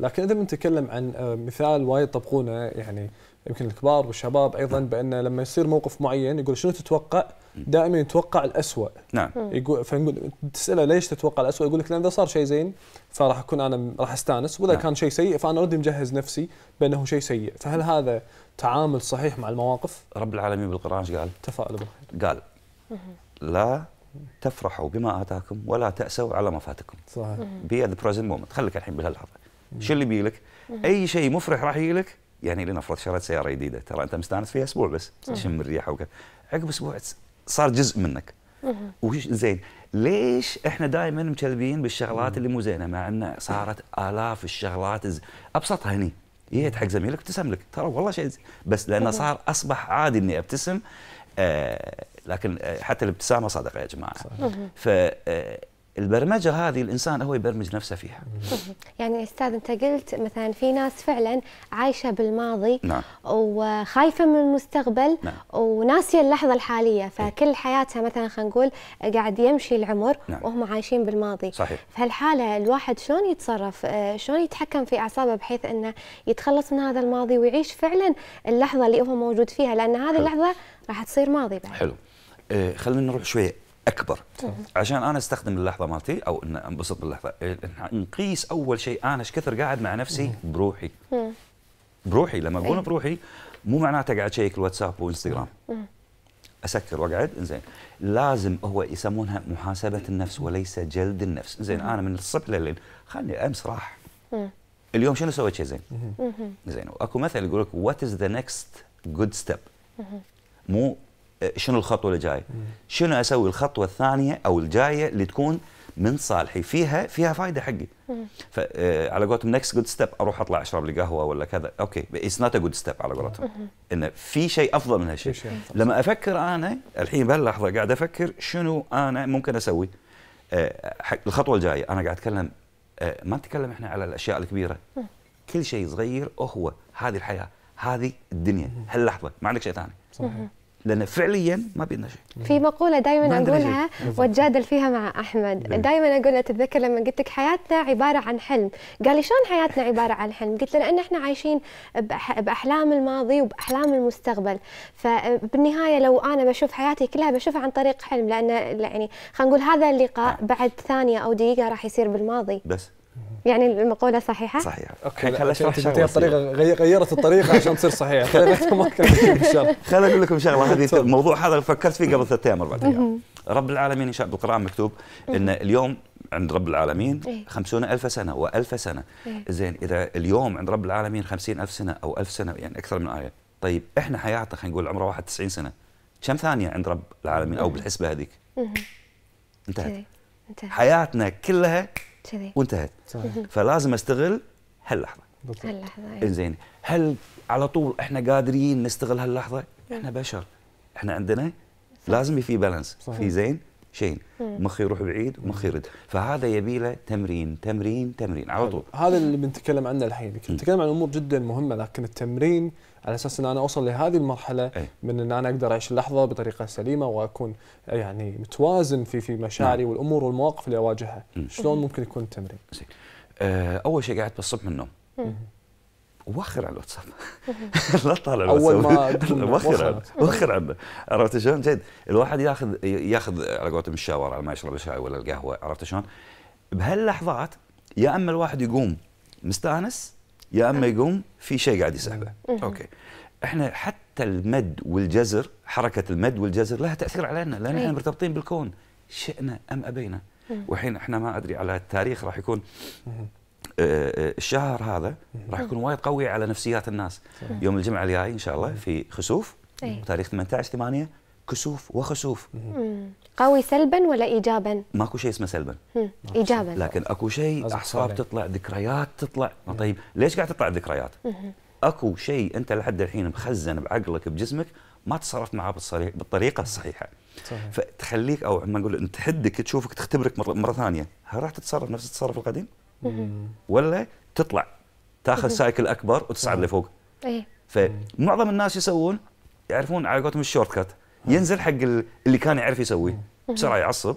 لكن اذا بنتكلم عن آه، مثال وايد طبقونه يعني يمكن الكبار والشباب ايضا نعم. بان لما يصير موقف معين يقول شنو تتوقع؟ دائما يتوقع الاسوء نعم يقول فنقول تساله ليش تتوقع الاسوء؟ يقول لك لان اذا صار شيء زين فراح اكون انا راح استانس واذا نعم. كان شيء سيء فانا اوريدي مجهز نفسي بانه شيء سيء فهل هذا تعامل صحيح مع المواقف؟ رب العالمين بالقران ايش قال؟ تفائلوا بالخير قال لا تفرحوا بما اتاكم ولا تاسوا على ما فاتكم صحيح بي ذا بريزنت مومنت خليك الحين بهاللحظه شو اللي بيجي لك؟ اي شيء مفرح راح يجي لك يعني لنفرض شريت سياره جديده ترى انت مستانس فيها اسبوع بس تشم الريحه وكذا عقب اسبوع صار جزء منك وش زين ليش احنا دائما مكذبين بالشغلات اللي مو زينه مع ان صارت الاف الشغلات ابسطها هني جيت حق زميلك ابتسم لك ترى والله شيء بس لانه صار اصبح عادي اني ابتسم آه لكن آه، حتى الابتسامه صدقه يا جماعه ف آه، البرمجه هذه الانسان هو يبرمج نفسه فيها <laughs> يعني استاذ انت قلت مثلا في ناس فعلا عايشه بالماضي نعم. وخايفه من المستقبل نعم. وناسيه اللحظه الحاليه فكل حياتها مثلا خلينا نقول قاعد يمشي العمر نعم. وهم عايشين بالماضي صحيح في هالحاله الواحد شلون يتصرف آه، شلون يتحكم في اعصابه بحيث انه يتخلص من هذا الماضي ويعيش فعلا اللحظه اللي هو موجود فيها لان هذه حلو. اللحظه راح تصير ماضي بعد حلو آه، خلينا نروح شويه اكبر عشان انا استخدم اللحظه مالتي او ان انبسط باللحظه نقيس اول شيء انا ايش كثر قاعد مع نفسي بروحي بروحي لما اقول إيه. بروحي مو معناته قاعد اشيك الواتساب وانستغرام اسكر واقعد زين لازم هو يسمونها محاسبه النفس وليس جلد النفس زين انا من الصبح لليل خلني امس راح اليوم شنو سويت شيء زين زين واكو مثل يقول لك وات از ذا نكست جود ستيب مو شنو الخطوه اللي جايه؟ شنو اسوي الخطوه الثانيه او الجايه اللي تكون من صالحي فيها فيها فائده حقي فعلى آه، قولتهم نكست جود ستيب اروح اطلع اشرب لي قهوه ولا كذا اوكي اتس نوت ا جود ستيب على قولتهم انه في شيء افضل من هالشيء لما افكر انا الحين بهاللحظه قاعد افكر شنو انا ممكن اسوي آه، الخطوه الجايه انا قاعد اتكلم آه، ما نتكلم احنا على الاشياء الكبيره كل شيء صغير هو هذه الحياه هذه الدنيا هاللحظه ما عندك شيء ثاني صحيح لان فعليا ما بينا شيء في مقوله دائما اقولها واتجادل فيها مع احمد نعم. دائما اقول تتذكر لما قلت لك حياتنا عباره عن حلم قال لي شلون حياتنا عباره عن حلم قلت له لان احنا عايشين باحلام الماضي وباحلام المستقبل فبالنهايه لو انا بشوف حياتي كلها بشوفها عن طريق حلم لان يعني خلينا نقول هذا اللقاء نعم. بعد ثانيه او دقيقه راح يصير بالماضي بس يعني المقوله صحيحه صحيحه اوكي خلينا اشرح شغله الطريقه غيرت الطريقه عشان تصير صحيحه خليني اقول لكم شغله هذه الموضوع هذا فكرت فيه قبل ثلاث ايام اربع ايام رب العالمين ان شاء الله بالقران مكتوب ان اليوم عند رب العالمين إيه؟ خمسون ألف سنة وألف سنة إيه؟ زين إذا اليوم عند رب العالمين خمسين ألف سنة أو ألف سنة يعني أكثر من آية طيب إحنا حياتنا خلينا نقول عمره واحد تسعين سنة كم ثانية عند رب العالمين أو بالحسبة هذيك إيه. انتهت حياتنا كلها كذي وانتهت فلازم استغل هاللحظه هاللحظه أيوة. انزين هل على طول احنا قادرين نستغل هاللحظه؟ احنا بشر احنا عندنا لازم في بالانس في زين شين مخي يروح بعيد ومخي يرد فهذا يبي له تمرين تمرين تمرين على طول هذا اللي بنتكلم عنه الحين كنت نتكلم عن امور جدا مهمه لكن التمرين على اساس ان انا اوصل لهذه المرحله أي. من ان انا اقدر اعيش اللحظه بطريقه سليمه واكون آه، يعني متوازن في في مشاعري نعم. والامور والمواقف اللي اواجهها، شلون ممكن يكون التمرين؟ أه اول شيء قاعد بالصبح من النوم. وخر على الواتساب <laughs> لا تطالع اول ما وخر وخر عنه عرفت شلون؟ جد الواحد ياخذ ياخذ على قولتهم الشاور على ما يشرب الشاي ولا القهوه عرفت شلون؟ بهاللحظات يا اما الواحد يقوم مستانس يا اما يقوم في شيء قاعد يسحبه اوكي احنا حتى المد والجزر حركه المد والجزر لها تاثير علينا لان احنا مرتبطين بالكون شئنا ام ابينا والحين احنا ما ادري على التاريخ راح يكون آه، آه، الشهر هذا راح يكون وايد قوي على نفسيات الناس يوم الجمعه الجاي ان شاء الله في خسوف إيه. تاريخ 18 8 كسوف وخسوف قوي سلبا ولا ايجابا؟ ماكو شيء اسمه سلبا ايجابا لكن اكو شيء اعصاب تطلع ذكريات تطلع طيب ليش قاعد تطلع ذكريات؟ اكو شيء انت لحد الحين مخزن بعقلك بجسمك ما تصرفت معاه بالطريقه الصحيحه صحيح. فتخليك او ما نقول انت حدك تشوفك تختبرك مره ثانيه هل راح تتصرف نفس التصرف القديم؟ ولا تطلع تاخذ سايكل اكبر وتصعد لفوق ايه فمعظم الناس يسوون يعرفون على قولتهم الشورت كات ينزل حق اللي كان يعرف يسويه بسرعه يعصب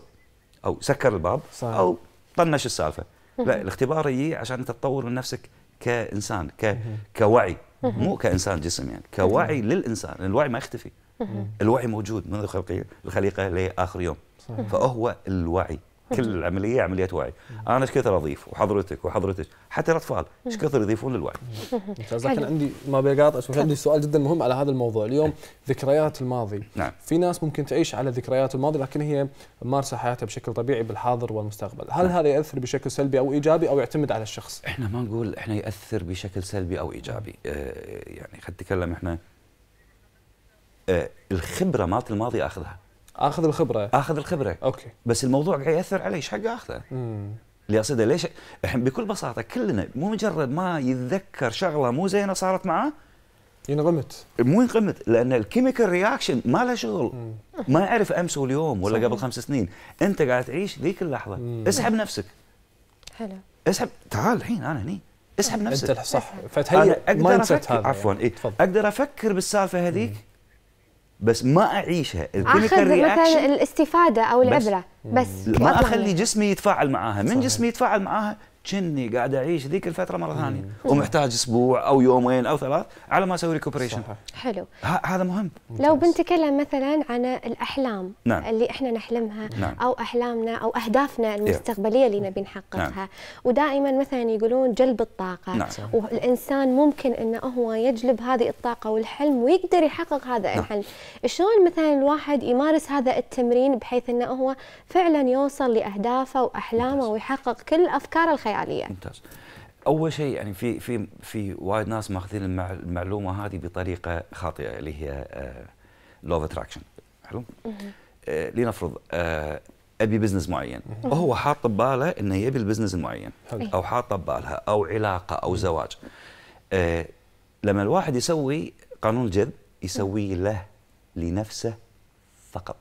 او سكر الباب صحيح. او طنش السالفه لا الاختبار يجي عشان انت تطور من نفسك كانسان ك... كوعي مو كانسان جسم يعني كوعي للانسان الوعي ما يختفي الوعي موجود منذ خلق الخليقه لاخر يوم صحيح. فهو الوعي كل العمليه عمليه وعي انا ايش كثر اضيف وحضرتك وحضرتك حتى الاطفال ايش كثر يضيفون للوعي ممتاز لكن عندي ما بس عندي سؤال جدا مهم على هذا الموضوع اليوم ذكريات الماضي نعم. في ناس ممكن تعيش على ذكريات الماضي لكن هي مارسه حياتها بشكل طبيعي بالحاضر والمستقبل هل نعم. هذا ياثر بشكل سلبي او ايجابي او يعتمد على الشخص احنا ما نقول احنا ياثر بشكل سلبي او ايجابي اه يعني خلينا نتكلم احنا اه الخبره مالت الماضي اخذها اخذ الخبره اخذ الخبره اوكي بس الموضوع قاعد ياثر علي ايش حق اخذه؟ اللي اقصده ليش الحين بكل بساطه كلنا مو مجرد ما يتذكر شغله مو زينه صارت معاه ينغمت مو ينغمت لان الكيميكال رياكشن ما له شغل ما يعرف امس واليوم ولا قبل خمس سنين انت قاعد تعيش ذيك اللحظه مم. اسحب نفسك حلو اسحب تعال الحين انا هني اسحب نفسك انت صح فتهيئ اقدر افكر هذا يعني. عفوا يعني. إيه؟ اقدر افكر بالسالفه هذيك بس ما اعيشها اخذ مثلا الاستفاده او العبره بس, بس ما اخلي جسمي يتفاعل معاها من صحيح. جسمي يتفاعل معاها كني قاعد اعيش ذيك الفتره مره ثانيه ومحتاج اسبوع او يومين او ثلاث على ما اسوي ريكوبريشن حلو هذا مهم لو بنتكلم مثلا عن الاحلام نعم. اللي احنا نحلمها نعم. او احلامنا او اهدافنا المستقبليه اللي نبي نحققها نعم. ودائما مثلا يقولون جلب الطاقه نعم. والانسان ممكن انه هو يجلب هذه الطاقه والحلم ويقدر يحقق هذا نعم. الحلم شلون مثلا الواحد يمارس هذا التمرين بحيث انه هو فعلا يوصل لاهدافه واحلامه ويحقق كل افكاره الخيال عليه ممتاز اول شيء يعني في في في وايد ناس ماخذين المعلومه هذه بطريقه خاطئه اللي هي لوف آه، اتراكشن حلو آه لنفرض آه ابي بزنس معين وهو حاط بباله انه يبي البزنس المعين حلو. او حاطه ببالها او علاقه او زواج آه لما الواحد يسوي قانون الجذب يسويه له لنفسه فقط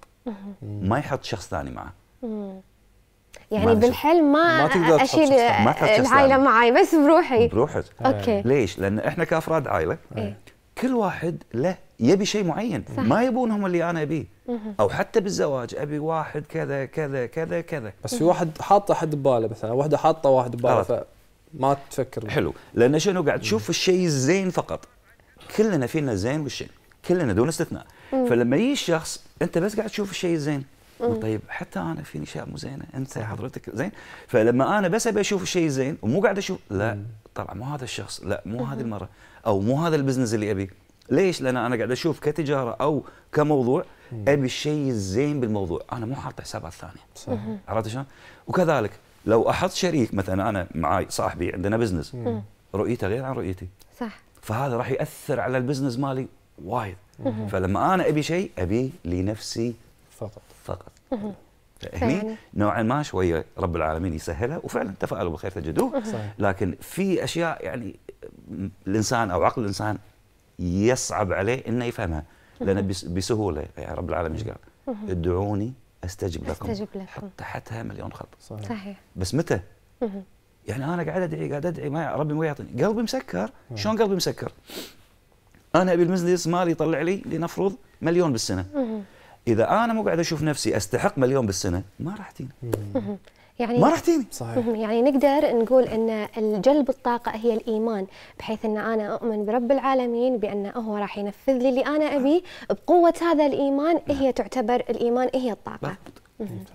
ما يحط شخص ثاني معه يعني بالحلم ما, ما تقدر اشيل ما العائله يعني. معي بس بروحي بروحك اوكي ليش؟ لان احنا كافراد عائله إيه. إيه. كل واحد له يبي شيء معين صح. ما يبونهم اللي انا ابيه او حتى بالزواج ابي واحد كذا كذا كذا كذا بس في واحد حاطه حد بباله مثلا واحده حاطه واحد بباله فما تفكر حلو لان شنو قاعد تشوف الشيء الزين فقط كلنا فينا الزين والشين كلنا دون استثناء فلما يجي الشخص انت بس قاعد تشوف الشيء الزين طيب حتى انا فيني اشياء مو زينه انت حضرتك زين فلما انا بس ابي اشوف الشيء زين ومو قاعد اشوف لا طلع مو هذا الشخص لا مو هذه المره او مو هذا البزنس اللي ابي ليش؟ لان انا قاعد اشوف كتجاره او كموضوع ابي الشيء الزين بالموضوع انا مو حاط حسابات ثانيه عرفت شلون؟ وكذلك لو احط شريك مثلا انا معاي صاحبي عندنا بزنس رؤيته غير عن رؤيتي صح فهذا راح ياثر على البزنس مالي وايد فلما انا ابي شيء ابي لنفسي فقط فقط يعني هني نوعا ما شويه رب العالمين يسهلها وفعلا تفاءلوا بالخير تجدوه لكن في اشياء يعني الانسان او عقل الانسان يصعب عليه انه يفهمها لان بسهوله يعني رب العالمين ايش قال؟ ادعوني استجب لكم استجب لكم حط تحتها مليون خط صحيح, صحيح. بس متى؟ يعني انا قاعد ادعي قاعد ادعي ما ربي ما يعطيني قلبي مسكر شلون قلبي مسكر؟ انا ابي المزلس مالي يطلع لي لنفرض مليون بالسنه اذا انا مو قاعد اشوف نفسي استحق مليون بالسنه ما راح تجيني <laughs> يعني ما راح تجيني صحيح يعني نقدر نقول ان الجلب الطاقه هي الايمان بحيث ان انا اؤمن برب العالمين بانه هو راح ينفذ لي اللي انا ابيه بقوه هذا الايمان نعم. هي تعتبر الايمان هي الطاقه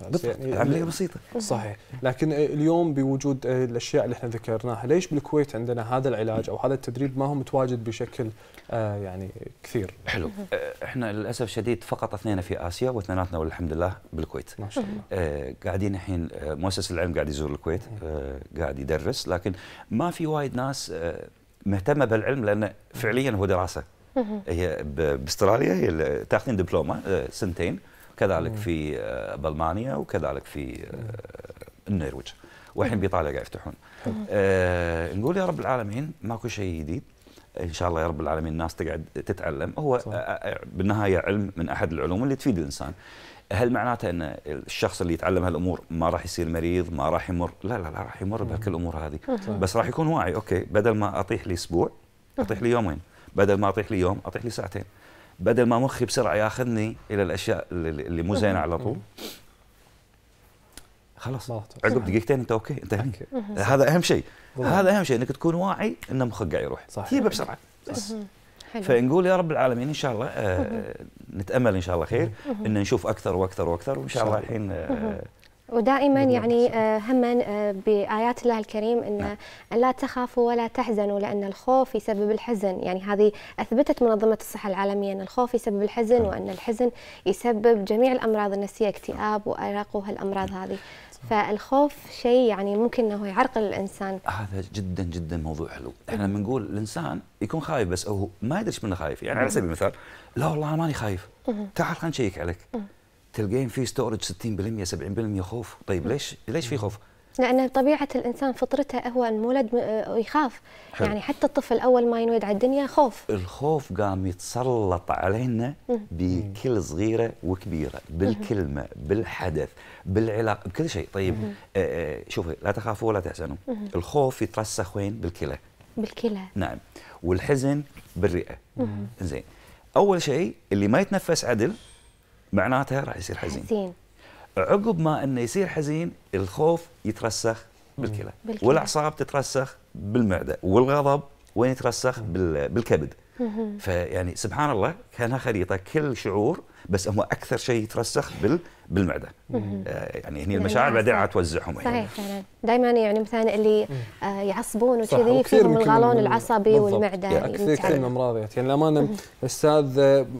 بالضبط يعني عمليه بسيطه صحيح لكن اليوم بوجود الاشياء اللي احنا ذكرناها ليش بالكويت عندنا هذا العلاج او هذا التدريب ما هو متواجد بشكل آه يعني كثير حلو آه، احنا للاسف شديد فقط اثنين في اسيا واثنيناتنا والحمد لله بالكويت ما شاء الله آه قاعدين الحين آه، مؤسس العلم قاعد يزور الكويت آه قاعد يدرس لكن ما في وايد ناس آه مهتمه بالعلم لان فعليا هو دراسه هي باستراليا هي تاخذين دبلومه آه، سنتين كذلك في بالمانيا وكذلك في النرويج والحين بايطاليا قاعد يفتحون نقول يا رب العالمين ماكو شيء جديد ان شاء الله يا رب العالمين الناس تقعد تتعلم هو صح. بالنهايه علم من احد العلوم اللي تفيد الانسان هل معناته ان الشخص اللي يتعلم هالامور ما راح يصير مريض ما راح يمر لا لا لا راح يمر بهالكل الامور هذه صح. بس راح يكون واعي اوكي بدل ما اطيح لي اسبوع اطيح لي يومين بدل ما اطيح لي يوم اطيح لي ساعتين بدل ما مخي بسرعه ياخذني الى الاشياء اللي مو زينه على طول خلاص عقب دقيقتين انت اوكي انت هني هذا اهم شيء هذا اهم شيء انك تكون واعي ان مخك قاعد يروح تجيبه بسرعه بس حلو. فنقول يا رب العالمين ان شاء الله آه نتامل ان شاء الله خير ان نشوف اكثر واكثر واكثر وان شاء الله الحين آه ودائما يعني آه هما آه، بايات الله الكريم ان نعم. لا تخافوا ولا تحزنوا لان الخوف يسبب الحزن، يعني هذه اثبتت منظمه الصحه العالميه ان الخوف يسبب الحزن نعم. وان الحزن يسبب جميع الامراض النفسيه اكتئاب وارق وهالامراض هذه، فالخوف شيء يعني ممكن انه يعرقل الانسان هذا جدا جدا موضوع حلو احنا لما نقول الانسان يكون خايف بس هو ما يدري منه خايف يعني على سبيل المثال لا والله انا ماني خايف تعال خلينا نشيك عليك تلقين في ستورج 60% 70% خوف طيب ليش ليش في خوف لأن طبيعة الإنسان فطرته هو المولد آه، يخاف حلو. يعني حتى الطفل أول ما ينولد على الدنيا خوف الخوف قام يتسلط علينا بكل صغيرة وكبيرة بالكلمة بالحدث بالعلاقة بكل شيء طيب آه, آه، شوفي لا تخافوا ولا تحزنوا الخوف يترسخ وين بالكلى بالكلى نعم والحزن بالرئة زين أول شيء اللي ما يتنفس عدل معناته راح يصير حزين, حزين. عقب ما انه يصير حزين الخوف يترسخ بالكلى والاعصاب تترسخ بالمعده والغضب وين يترسخ بالكبد فيعني سبحان الله كانها خريطه كل شعور بس هو اكثر شيء يترسخ بال بالمعده آه يعني هني يعني المشاعر بعدين عاد توزعهم يعني. صحيح فعلا دائما يعني مثلا اللي آه يعصبون وكذي فيهم الغالون العصبي والمعده يعني كثير كثير من الامراض يعني الامانه يعني استاذ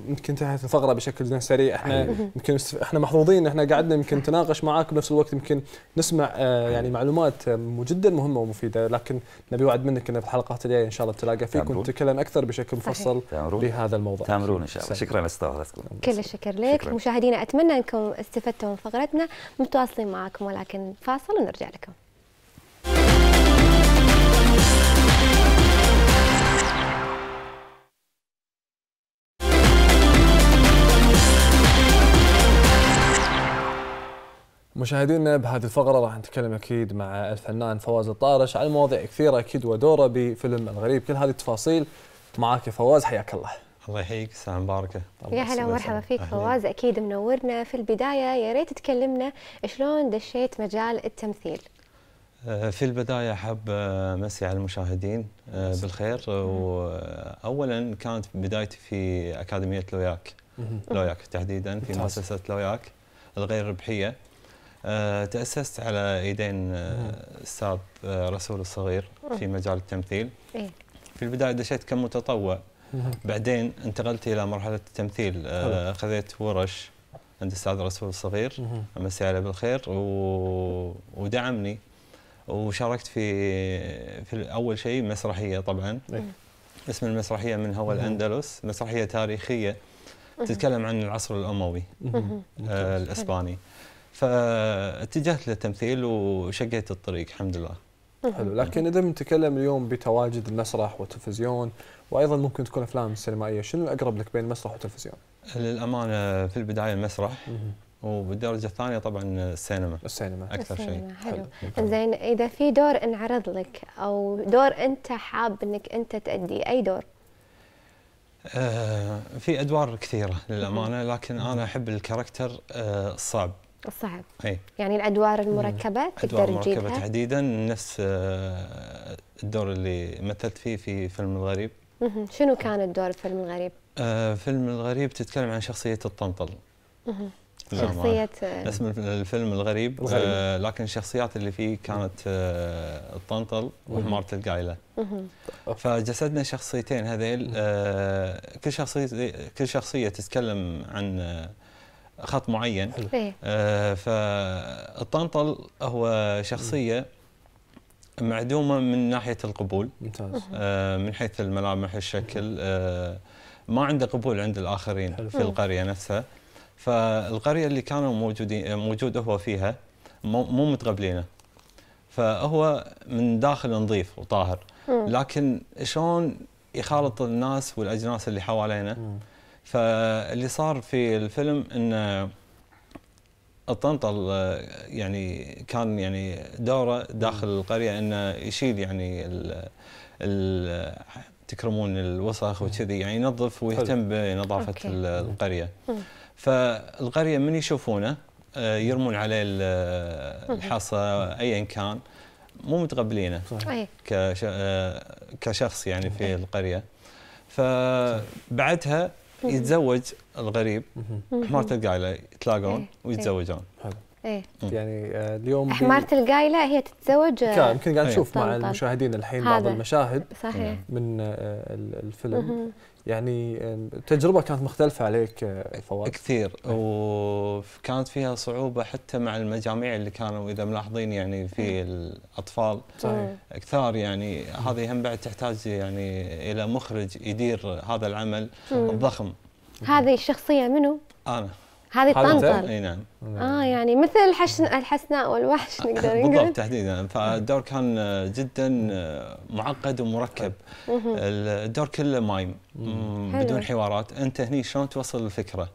يمكن آه، انتهت الفقره بشكل سريع احنا يمكن احنا محظوظين احنا قعدنا يمكن نتناقش معاك بنفس الوقت يمكن نسمع آه يعني معلومات آه، جدا مهمه ومفيده لكن نبي وعد منك ان في الحلقات الجايه ان شاء الله تلاقى فيك ونتكلم اكثر بشكل مفصل بهذا الموضوع تامرون ان شاء الله شكرا استاذ كل الشكر لك مشاهدينا اتمنى انكم من فقرتنا متواصلين معكم ولكن فاصل ونرجع لكم مشاهدينا بهذه الفقرة راح نتكلم أكيد مع الفنان فواز الطارش عن مواضيع كثيرة أكيد ودوره بفيلم الغريب كل هذه التفاصيل معاك يا فواز حياك الله الله يحييك الساعة مباركة يا هلا ومرحبا فيك فواز أكيد منورنا في البداية يا ريت تكلمنا شلون دشيت مجال التمثيل آه، في البداية حاب آه، مسي على المشاهدين آه، بالخير وأولا كانت بدايتي في أكاديمية لوياك لوياك تحديدا في مؤسسة لوياك الغير ربحية تأسست على إيدين أستاذ رسول الصغير في مجال التمثيل إيه. في البداية دشيت كمتطوع بعدين انتقلت الى مرحله التمثيل آه، خذيت ورش عند الاستاذ رسول الصغير امسي عليه بالخير و... ودعمني وشاركت في في اول شيء مسرحيه طبعا إيه. اسم المسرحيه من هو الاندلس مسرحيه تاريخيه تتكلم عن العصر الاموي آه، الاسباني فاتجهت للتمثيل وشقيت الطريق الحمد لله حلو لكن اذا بنتكلم اليوم بتواجد المسرح والتلفزيون وايضا ممكن تكون افلام سينمائيه شنو الاقرب لك بين المسرح والتلفزيون للامانه في البدايه المسرح وبالدرجه الثانيه طبعا السينما السينما اكثر شيء حلو زين اذا في دور انعرض لك او دور انت حاب انك انت تادي اي دور آه في ادوار كثيره للامانه لكن انا احب الكاركتر آه الصعب الصعب أي. يعني الادوار المركبه تقدر ادوار المركبه تحديدا نفس آه، الدور اللي مثلت فيه في فيلم الغريب شنو كان الدور في فيلم الغريب؟ آه فيلم الغريب تتكلم عن شخصية الطنطل شخصية اسم آه. الفيلم الغريب, آه، الغريب. آه لكن الشخصيات اللي فيه كانت آه الطنطل وحمارة القايلة فجسدنا شخصيتين هذيل آه كل شخصية كل شخصية تتكلم عن آه خط معين إيه. آه، فالطنطل هو شخصيه معدومه من ناحيه القبول ممتاز آه، من حيث الملامح الشكل آه، ما عنده قبول عند الاخرين حلو. في القريه نفسها فالقريه اللي كانوا موجودين موجود هو فيها مو متقبلينه فهو من داخل نظيف وطاهر لكن شلون يخالط الناس والاجناس اللي حوالينا فاللي صار في الفيلم ان الطنطل يعني كان يعني دوره داخل القريه انه يشيل يعني ال ال تكرمون الوسخ وكذي يعني ينظف ويهتم بنظافه القريه فالقريه من يشوفونه آه، يرمون عليه الحصى ايا كان مو متقبلينه آه، كشخص يعني في القريه فبعدها يتزوج الغريب حمارة القايلة يتلاقون إيه، إيه. ويتزوجون حلو ايه يعني آه، اليوم حمارة القايلة هي تتزوج آه، كان يمكن قاعد إيه. نشوف مع المشاهدين الحين بعض المشاهد صحيح من آه، الفيلم يعني تجربة كانت مختلفة عليك آه، فواز كثير إيه. وكانت فيها صعوبة حتى مع المجاميع اللي كانوا إذا ملاحظين يعني في إيه. الأطفال صحيح. إيه. كثار يعني هذه هم بعد تحتاج يعني إلى مخرج يدير هذا العمل الضخم هذه الشخصية منو؟ أنا هذه طنطل اي نعم اه يعني مثل الحشن الحسناء والوحش <laughs> نقدر نقول بالضبط تحديدا فالدور كان جدا آه، معقد ومركب الدور كله مايم بدون حوارات انت هني شلون توصل الفكره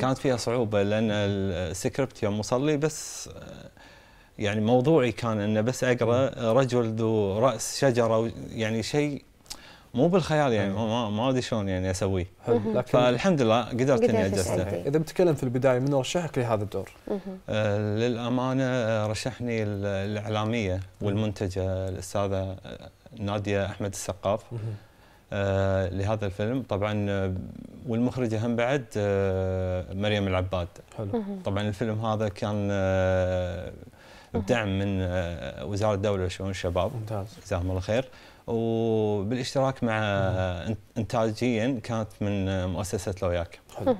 كانت فيها صعوبه لان السكريبت يوم وصل بس آه، يعني موضوعي كان انه بس اقرا آه، رجل ذو راس شجره يعني شيء مو بالخيال يعني إيه. ما ما ادري شلون يعني اسويه <laughs> فالحمد لله قدرت اني اجسده اذا بتكلم في البدايه من رشحك لهذا الدور؟ آه، للامانه رشحني الاعلاميه والمنتجه الاستاذه ناديه احمد السقاف آه، لهذا الفيلم طبعا آه، والمخرجه هم بعد مريم العباد حلو طبعا الفيلم هذا كان بدعم من وزاره الدوله لشؤون الشباب ممتاز جزاهم الله خير وبالاشتراك مع انتاجيا كانت من مؤسسه لوياك حلو.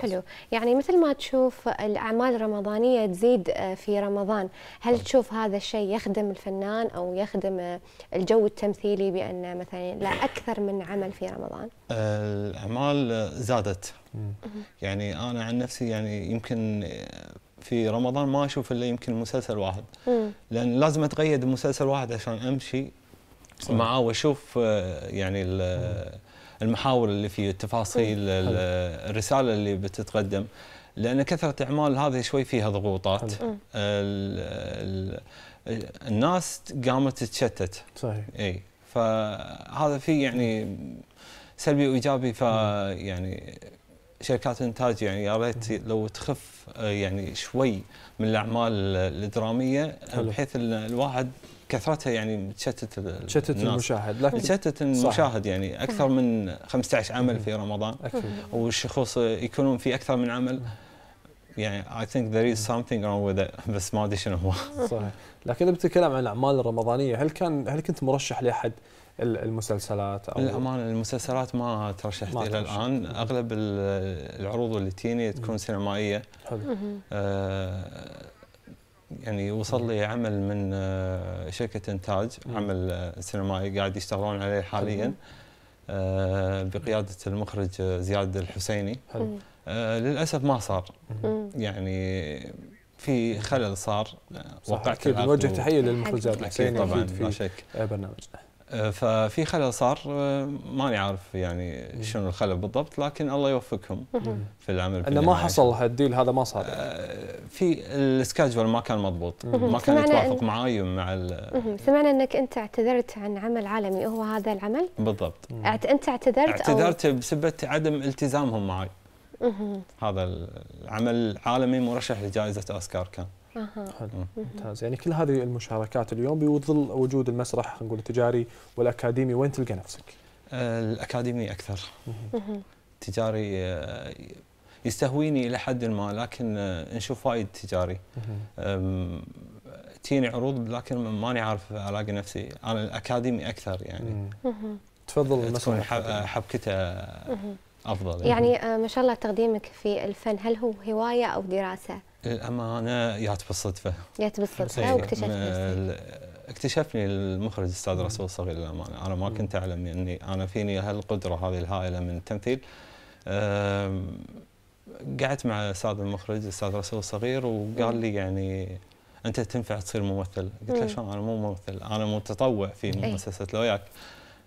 حلو يعني مثل ما تشوف الاعمال الرمضانيه تزيد آه، في رمضان هل نعم. تشوف هذا الشيء يخدم الفنان او يخدم آه، الجو التمثيلي بان مثلا لا اكثر من عمل في رمضان آه، الاعمال زادت يعني انا عن نفسي يعني يمكن في رمضان ما اشوف الا يمكن مسلسل واحد لان لازم اتقيد بمسلسل واحد عشان امشي معاه واشوف آه، يعني آه، المحاور اللي فيه التفاصيل آه، الرساله اللي بتتقدم لان كثره الاعمال هذه شوي فيها ضغوطات الناس قامت تتشتت صحيح اي فهذا في يعني سلبي وايجابي فيعني شركات الانتاج يعني يا ريت لو تخف يعني شوي من الاعمال الدراميه بحيث الواحد كثرتها يعني بتشتت تشتت المشاهد لكن تشتت المشاهد صح. يعني اكثر من 15 عمل في رمضان أكيد. والشخص يكونون في اكثر من عمل يعني اي ثينك ذير از something wrong with it <laughs> بس ما ادري شنو هو <laughs> صحيح لكن اذا بتتكلم عن الاعمال الرمضانيه هل كان هل كنت مرشح لاحد المسلسلات او للامانه المسلسلات ما ترشحت ما الى ترشح. الان اغلب العروض اللي تجيني تكون سينمائيه حلو آه يعني وصل لي عمل من آه، شركه انتاج عمل آه، سينمائي قاعد يشتغلون عليه حاليا آه، بقياده المخرج زياد الحسيني حلو. للاسف ما صار يعني في خلل صار وقعت اكيد نوجه تحيه للمخرج زياد الحسيني طبعا لا شك برنامجنا ففي خلل صار آه، ماني عارف يعني شنو الخلل بالضبط لكن الله يوفقهم في العمل انه ما حصل هالديل هذا ما صار آه، في السكاجول ما كان مضبوط ما كان يتوافق معاي مع سمعنا انك انت اعتذرت عن عمل عالمي هو هذا العمل بالضبط انت اعتذرت اعتذرت بسبب عدم التزامهم معي هذا العمل عالمي مرشح لجائزه اوسكار كان حلو ممتاز يعني كل هذه المشاركات اليوم بظل وجود المسرح نقول التجاري والاكاديمي وين تلقى نفسك؟ الاكاديمي اكثر تجاري آه، يستهويني الى حد ما لكن آه، نشوف وايد تجاري تجيني عروض لكن ماني عارف الاقي نفسي انا الاكاديمي اكثر يعني تفضل تكون آه، حبكته افضل يعني. يعني ما شاء الله تقديمك في الفن هل هو هوايه او دراسه؟ للامانه جات بالصدفه جات بالصدفه واكتشفت اكتشفني المخرج استاذ رسول صغير للامانه انا ما كنت اعلم اني انا فيني هالقدره هذه الهائله من التمثيل قعدت مع استاذ المخرج استاذ رسول صغير وقال لي يعني انت تنفع تصير ممثل قلت له شلون انا مو ممثل انا متطوع في مؤسسه لوياك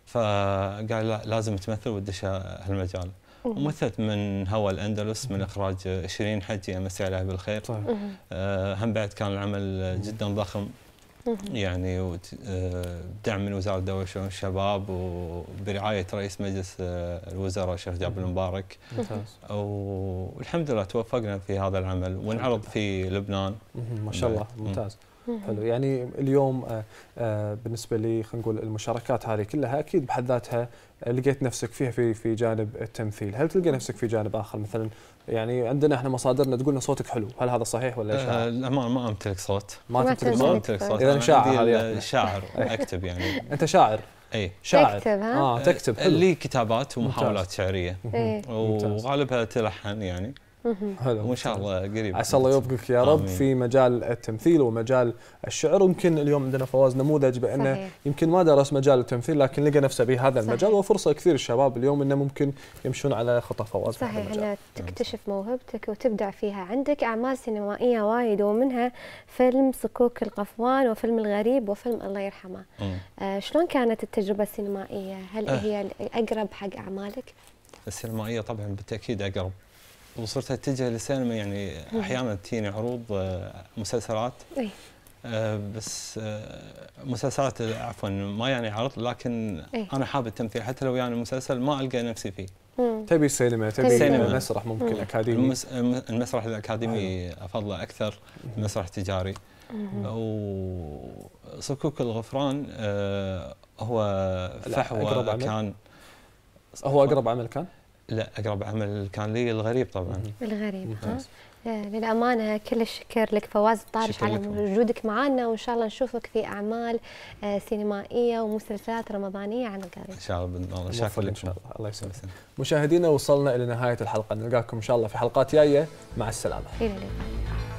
فقال لا لازم تمثل وتدش هالمجال ومثلت من هوى الأندلس من إخراج شيرين حجي أمسي عليها بالخير طيب. آه، هم بعد كان العمل جدا ضخم يعني بدعم آه، من وزاره الدوله والشؤون الشباب وبرعايه رئيس مجلس آه، الوزراء الشيخ جابر المبارك والحمد لله توفقنا في هذا العمل وانعرض في لبنان ما شاء الله ممتاز حلو يعني اليوم آه، آه، بالنسبه لي خلينا نقول المشاركات هذه كلها اكيد بحد ذاتها آه، لقيت نفسك فيها في في جانب التمثيل، هل تلقى نفسك في جانب اخر مثلا يعني عندنا احنا مصادرنا تقول لنا صوتك حلو، هل هذا صحيح ولا ايش؟ لا ما ما امتلك صوت ما تمتلك صوت؟ ما امتلك صوت اذا شاعر يعني. شاعر <laughs> اكتب يعني انت شاعر اي شاعر تكتب ها؟ اه تكتب حلو لي كتابات ومحاولات ممتاز. شعريه إيه. ممتاز. وغالبها تلحن يعني حلو وان شاء الله قريب عسى الله يوفقك يا رب آمين. في مجال التمثيل ومجال الشعر ويمكن اليوم عندنا فواز نموذج بانه يمكن ما درس مجال التمثيل لكن لقى نفسه بهذا المجال صحيح. وفرصه كثير الشباب اليوم انه ممكن يمشون على خطى فواز صحيح انها تكتشف موهبتك وتبدع فيها عندك اعمال سينمائيه وايد ومنها فيلم صكوك القفوان وفيلم الغريب وفيلم الله يرحمه آه شلون كانت التجربه السينمائيه هل آه. هي الاقرب حق اعمالك السينمائيه طبعا بالتاكيد اقرب وصرت اتجه للسينما يعني احيانا تجيني عروض آه، مسلسلات أي. آه، بس آه، مسلسلات عفوا ما يعني عرض لكن انا حاب التمثيل حتى لو يعني مسلسل ما القى نفسي فيه تبي سينما تبي سينما. مسرح ممكن مم. اكاديمي المس... المسرح الاكاديمي أيوة. افضله اكثر المسرح التجاري وصكوك الغفران هو فحوى كان هو اقرب عمل كان لا اقرب عمل كان لي الغريب طبعا الغريب ها آه، للامانه كل الشكر لك فواز الطارش على وجودك معنا وان شاء الله نشوفك في اعمال آه، سينمائيه ومسلسلات رمضانيه عن القريب ان شاء الله باذن لك ان شاء الله الله يسلمك مشاهدينا وصلنا الى نهايه الحلقه نلقاكم ان شاء الله في حلقات جايه مع السلامه الى اللقاء